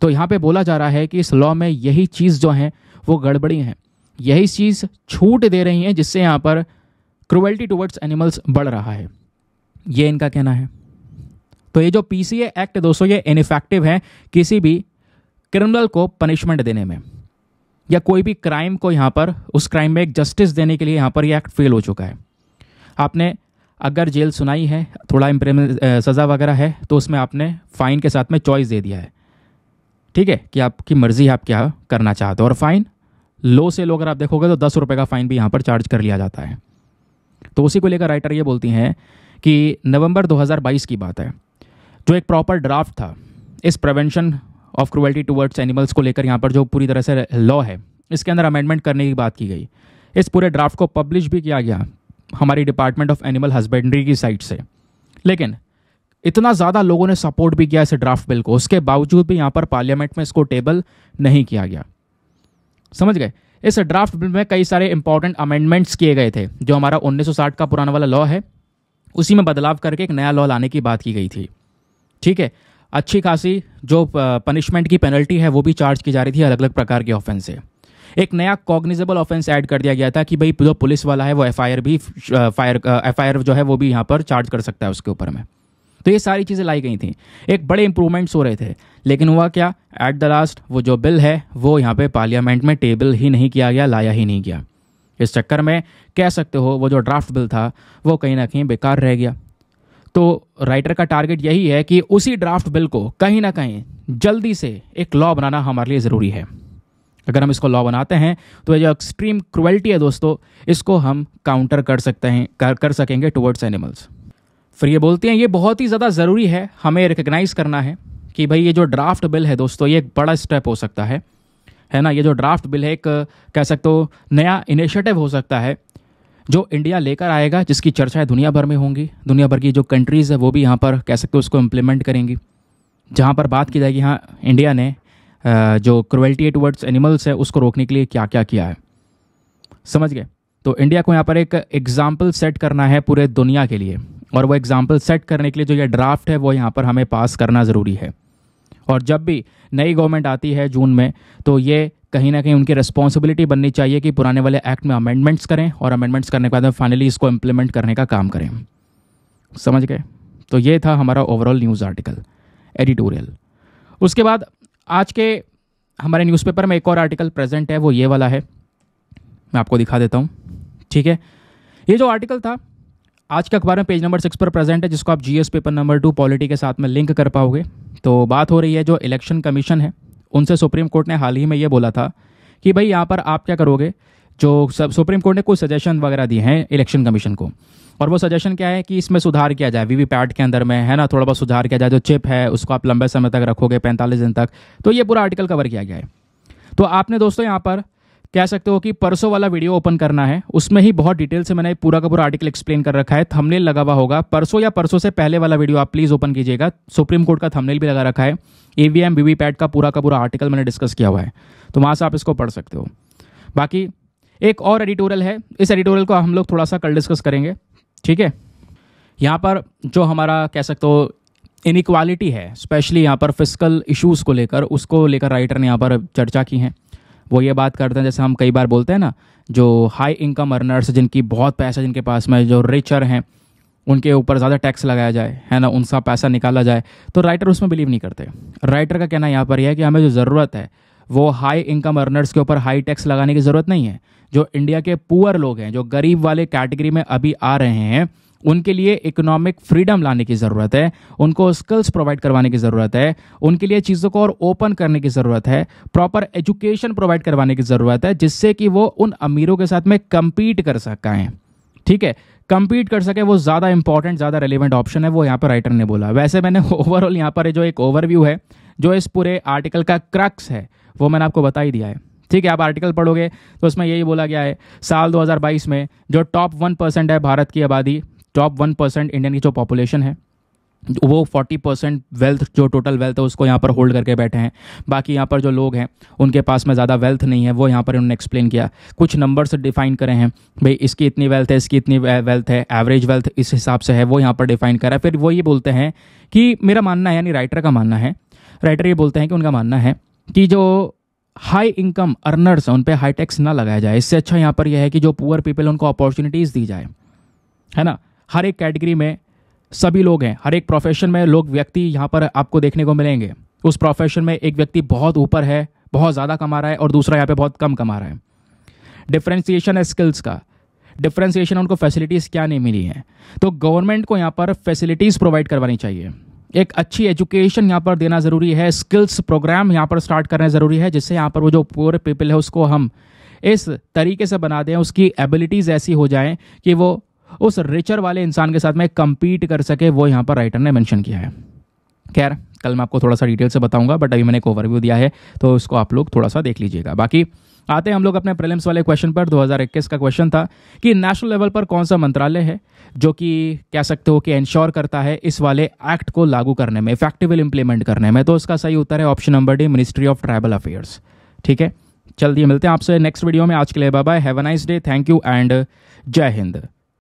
तो यहाँ पे बोला जा रहा है कि इस लॉ में यही चीज़ जो है वो गड़बड़ी हैं यही चीज़ छूट दे रही हैं जिससे यहाँ पर क्रुअल्टी टूवर्ड्स एनिमल्स बढ़ रहा है ये इनका कहना है तो ये जो पीसीए एक्ट दोस्तों ये इनफेक्टिव है किसी भी क्रिमिनल को पनिशमेंट देने में या कोई भी क्राइम को यहाँ पर उस क्राइम में एक जस्टिस देने के लिए यहाँ पर ये यह एक्ट फेल हो चुका है आपने अगर जेल सुनाई है थोड़ा इम्प्रेम सज़ा वगैरह है तो उसमें आपने फ़ाइन के साथ में चॉइस दे दिया है ठीक है कि आपकी मर्ज़ी है आप क्या करना चाहते हो और फ़ाइन लो से लो अगर आप देखोगे तो दस रुपये का फ़ाइन भी यहाँ पर चार्ज कर लिया जाता है तो उसी को लेकर राइटर ये बोलती हैं कि नवंबर 2022 की बात है जो एक प्रॉपर ड्राफ्ट था इस prevention of cruelty towards animals को लेकर यहाँ पर जो पूरी तरह से लॉ है इसके अंदर अमेंडमेंट करने की बात की गई इस पूरे ड्राफ्ट को पब्लिश भी किया गया हमारी डिपार्टमेंट ऑफ एनिमल हस्बेंड्री की साइड से लेकिन इतना ज़्यादा लोगों ने सपोर्ट भी किया इस ड्राफ्ट बिल को उसके बावजूद भी यहाँ पर पार्लियामेंट में इसको टेबल नहीं किया गया समझ गए इस ड्राफ्ट बिल में कई सारे इंपॉर्टेंट अमेंडमेंट्स किए गए थे जो हमारा 1960 का पुराना वाला लॉ है उसी में बदलाव करके एक नया लॉ लाने की बात की गई थी ठीक है अच्छी खासी जो पनिशमेंट की पेनल्टी है वो भी चार्ज की जा रही थी अलग अलग प्रकार के ऑफेंस से एक नया कॉग्निजेबल ऑफेंस ऐड कर दिया गया था कि भाई जो पुलिस वाला है वो एफ भी फायर एफ जो है वो भी यहाँ पर चार्ज कर सकता है उसके ऊपर में तो ये सारी चीज़ें लाई गई थी एक बड़े इंप्रूवमेंट्स हो रहे थे लेकिन हुआ क्या एट द लास्ट वो जो बिल है वो यहाँ पे पार्लियामेंट में टेबल ही नहीं किया गया लाया ही नहीं गया इस चक्कर में कह सकते हो वो जो ड्राफ्ट बिल था वो कहीं ना कहीं बेकार रह गया तो राइटर का टारगेट यही है कि उसी ड्राफ्ट बिल को कहीं ना कहीं जल्दी से एक लॉ बनाना हमारे लिए ज़रूरी है अगर हम इसको लॉ बनाते हैं तो जो एक्सट्रीम क्रुअल्टी है दोस्तों इसको हम काउंटर कर सकते हैं कर, कर सकेंगे टुवर्ड्स एनिमल्स फिर ये बोलते हैं ये बहुत ही ज़्यादा ज़रूरी है हमें रिकग्नाइज़ करना है कि भाई ये जो ड्राफ्ट बिल है दोस्तों ये एक बड़ा स्टेप हो सकता है है ना ये जो ड्राफ्ट बिल है एक कह सकते हो नया इनिशिएटिव हो सकता है जो इंडिया लेकर आएगा जिसकी चर्चाएं दुनिया भर में होंगी दुनिया भर की जो कंट्रीज़ है वो भी यहाँ पर कह सकते हो उसको इम्प्लीमेंट करेंगी जहाँ पर बात की जाएगी हाँ इंडिया ने जो क्रोल्टी टूवर्ड्स एनिमल्स है उसको रोकने के लिए क्या क्या किया है समझ गए तो इंडिया को यहाँ पर एक एग्ज़ाम्पल सेट करना है पूरे दुनिया के लिए और वो एग्ज़ाम्पल सेट करने के लिए जो ये ड्राफ्ट है वो यहाँ पर हमें पास करना ज़रूरी है और जब भी नई गवर्नमेंट आती है जून में तो ये कहीं ना कहीं उनकी रिस्पॉन्सिबिलिटी बननी चाहिए कि पुराने वाले एक्ट में अमेंडमेंट्स करें और अमेंडमेंट्स करने के बाद फाइनली इसको इम्प्लीमेंट करने का काम करें समझ गए तो ये था हमारा ओवरऑल न्यूज़ आर्टिकल एडिटोरियल उसके बाद आज के हमारे न्यूज़पेपर में एक और आर्टिकल प्रेजेंट है वो ये वाला है मैं आपको दिखा देता हूँ ठीक है ये जो आर्टिकल था आज के अखबार में पेज नंबर सिक्स पर प्रेजेंट है जिसको आप GS paper number two polity के साथ में लिंक कर पाओगे तो बात हो रही है जो इलेक्शन कमीशन है उनसे सुप्रीम कोर्ट ने हाल ही में ये बोला था कि भाई यहाँ पर आप क्या करोगे जो सब सुप्रीम कोर्ट ने कुछ सजेशन वगैरह दिए हैं इलेक्शन कमीशन को और वो सजेशन क्या है कि इसमें सुधार किया जाए वीवीपैट के अंदर में है ना थोड़ा बहुत सुधार किया जाए जो चिप है उसको आप लंबे समय तक रखोगे पैंतालीस दिन तक तो ये पूरा आर्टिकल कवर किया गया है तो आपने दोस्तों यहाँ पर कह सकते हो कि परसों वाला वीडियो ओपन करना है उसमें ही बहुत डिटेल से मैंने पूरा का पूरा आर्टिकल एक्सप्लेन कर रखा है थंबनेल लगा हुआ होगा परसों या परसों से पहले वाला वीडियो आप प्लीज़ ओपन कीजिएगा सुप्रीम कोर्ट का थंबनेल भी लगा रखा है ईवीएम वी एम वी का पूरा का पूरा आर्टिकल मैंने डिस्कस किया हुआ है तो वहाँ से आप इसको पढ़ सकते हो बाकी एक और एडिटोरियल है इस एडिटोरियल को हम लोग थोड़ा सा कल डिस्कस करेंगे ठीक है यहाँ पर जो हमारा कह सकते हो इनक्वालिटी है स्पेशली यहाँ पर फिजिकल इशूज़ को लेकर उसको लेकर राइटर ने यहाँ पर चर्चा की है वो ये बात करते हैं जैसे हम कई बार बोलते हैं ना जो हाई इनकम अर्नर्स जिनकी बहुत पैसा जिनके पास में जो रिचर हैं उनके ऊपर ज़्यादा टैक्स लगाया जाए है ना उनका पैसा निकाला जाए तो राइटर उसमें बिलीव नहीं करते राइटर का कहना यहाँ पर यह है कि हमें जो ज़रूरत है वो हाई इनकम अर्नर्स के ऊपर हाई टैक्स लगाने की ज़रूरत नहीं है जो इंडिया के पुअर लोग हैं जो गरीब वाले कैटेगरी में अभी आ रहे हैं उनके लिए इकोनॉमिक फ्रीडम लाने की ज़रूरत है उनको स्किल्स प्रोवाइड करवाने की ज़रूरत है उनके लिए चीज़ों को और ओपन करने की ज़रूरत है प्रॉपर एजुकेशन प्रोवाइड करवाने की ज़रूरत है जिससे कि वो उन अमीरों के साथ में कम्पीट कर सकें ठीक है कंपीट कर सके वो ज़्यादा इंपॉर्टेंट ज़्यादा रेलिवेंट ऑप्शन है वो यहाँ पर राइटर ने बोला वैसे मैंने ओवरऑल (laughs) यहाँ पर जो एक ओवरव्यू है जो इस पूरे आर्टिकल का क्रक्स है वो मैंने आपको बता ही दिया है ठीक है आप आर्टिकल पढ़ोगे तो उसमें यही बोला गया है साल 2022 में जो टॉप वन परसेंट है भारत की आबादी टॉप वन परसेंट इंडियन की जो पॉपुलेशन है वो फोर्टी परसेंट वेल्थ जो टोटल वेल्थ है उसको यहाँ पर होल्ड करके बैठे हैं बाकी यहाँ पर जो लोग हैं उनके पास में ज़्यादा वेल्थ नहीं है वो यहाँ पर उन्होंने एक्सप्लेन किया कुछ नंबर्स डिफाइन करे हैं भाई इसकी इतनी वेल्थ है इसकी इतनी वेल्थ है एवरेज वेल्थ इस हिसाब से है वो यहाँ पर डिफाइन करा फिर वो ये बोलते हैं कि मेरा मानना है यानी राइटर का मानना है राइटर ये बोलते हैं कि उनका मानना है कि जो हाई इनकम अर्नर्स हैं उन पर हाई टैक्स ना लगाया जाए इससे अच्छा यहाँ पर यह है कि जो पुअर पीपल उनको अपॉर्चुनिटीज़ दी जाए है ना हर एक कैटेगरी में सभी लोग हैं हर एक प्रोफेशन में लोग व्यक्ति यहाँ पर आपको देखने को मिलेंगे उस प्रोफेशन में एक व्यक्ति बहुत ऊपर है बहुत ज़्यादा कमा रहा है और दूसरा यहाँ पे बहुत कम कमा रहा है डिफ्रेंसीशन है स्किल्स का डिफ्रेंसीशन उनको फैसिलिटीज़ क्या नहीं मिली हैं तो गवर्नमेंट को यहाँ पर फैसिलिटीज़ प्रोवाइड करवानी चाहिए एक अच्छी एजुकेशन यहाँ पर देना ज़रूरी है स्किल्स प्रोग्राम यहाँ पर स्टार्ट करना ज़रूरी है जिससे यहाँ पर वो जो पुअर पीपल है उसको हम इस तरीके से बना दें उसकी एबिलिटीज़ ऐसी हो जाएं कि वो उस रिचर वाले इंसान के साथ में कंपीट कर सके वो यहाँ पर राइटर ने मैंशन किया है खैर कल मैं आपको थोड़ा सा डिटेल से बताऊंगा बट अभी मैंने एक ओवरव्यू दिया है तो उसको आप लोग थोड़ा सा देख लीजिएगा बाकी आते हैं हम लोग अपने प्रीलिम्स वाले क्वेश्चन पर 2021 का क्वेश्चन था कि नेशनल लेवल पर कौन सा मंत्रालय है जो कि कह सकते हो कि इंश्योर करता है इस वाले एक्ट को लागू करने में इफेक्टिवल इंप्लीमेंट करने में तो उसका सही उत्तर है option number D ministry of tribal affairs ठीक है चलिए मिलते हैं आपसे नेक्स्ट वीडियो में आज के लिए बाबा have a nice day thank you and Jai Hind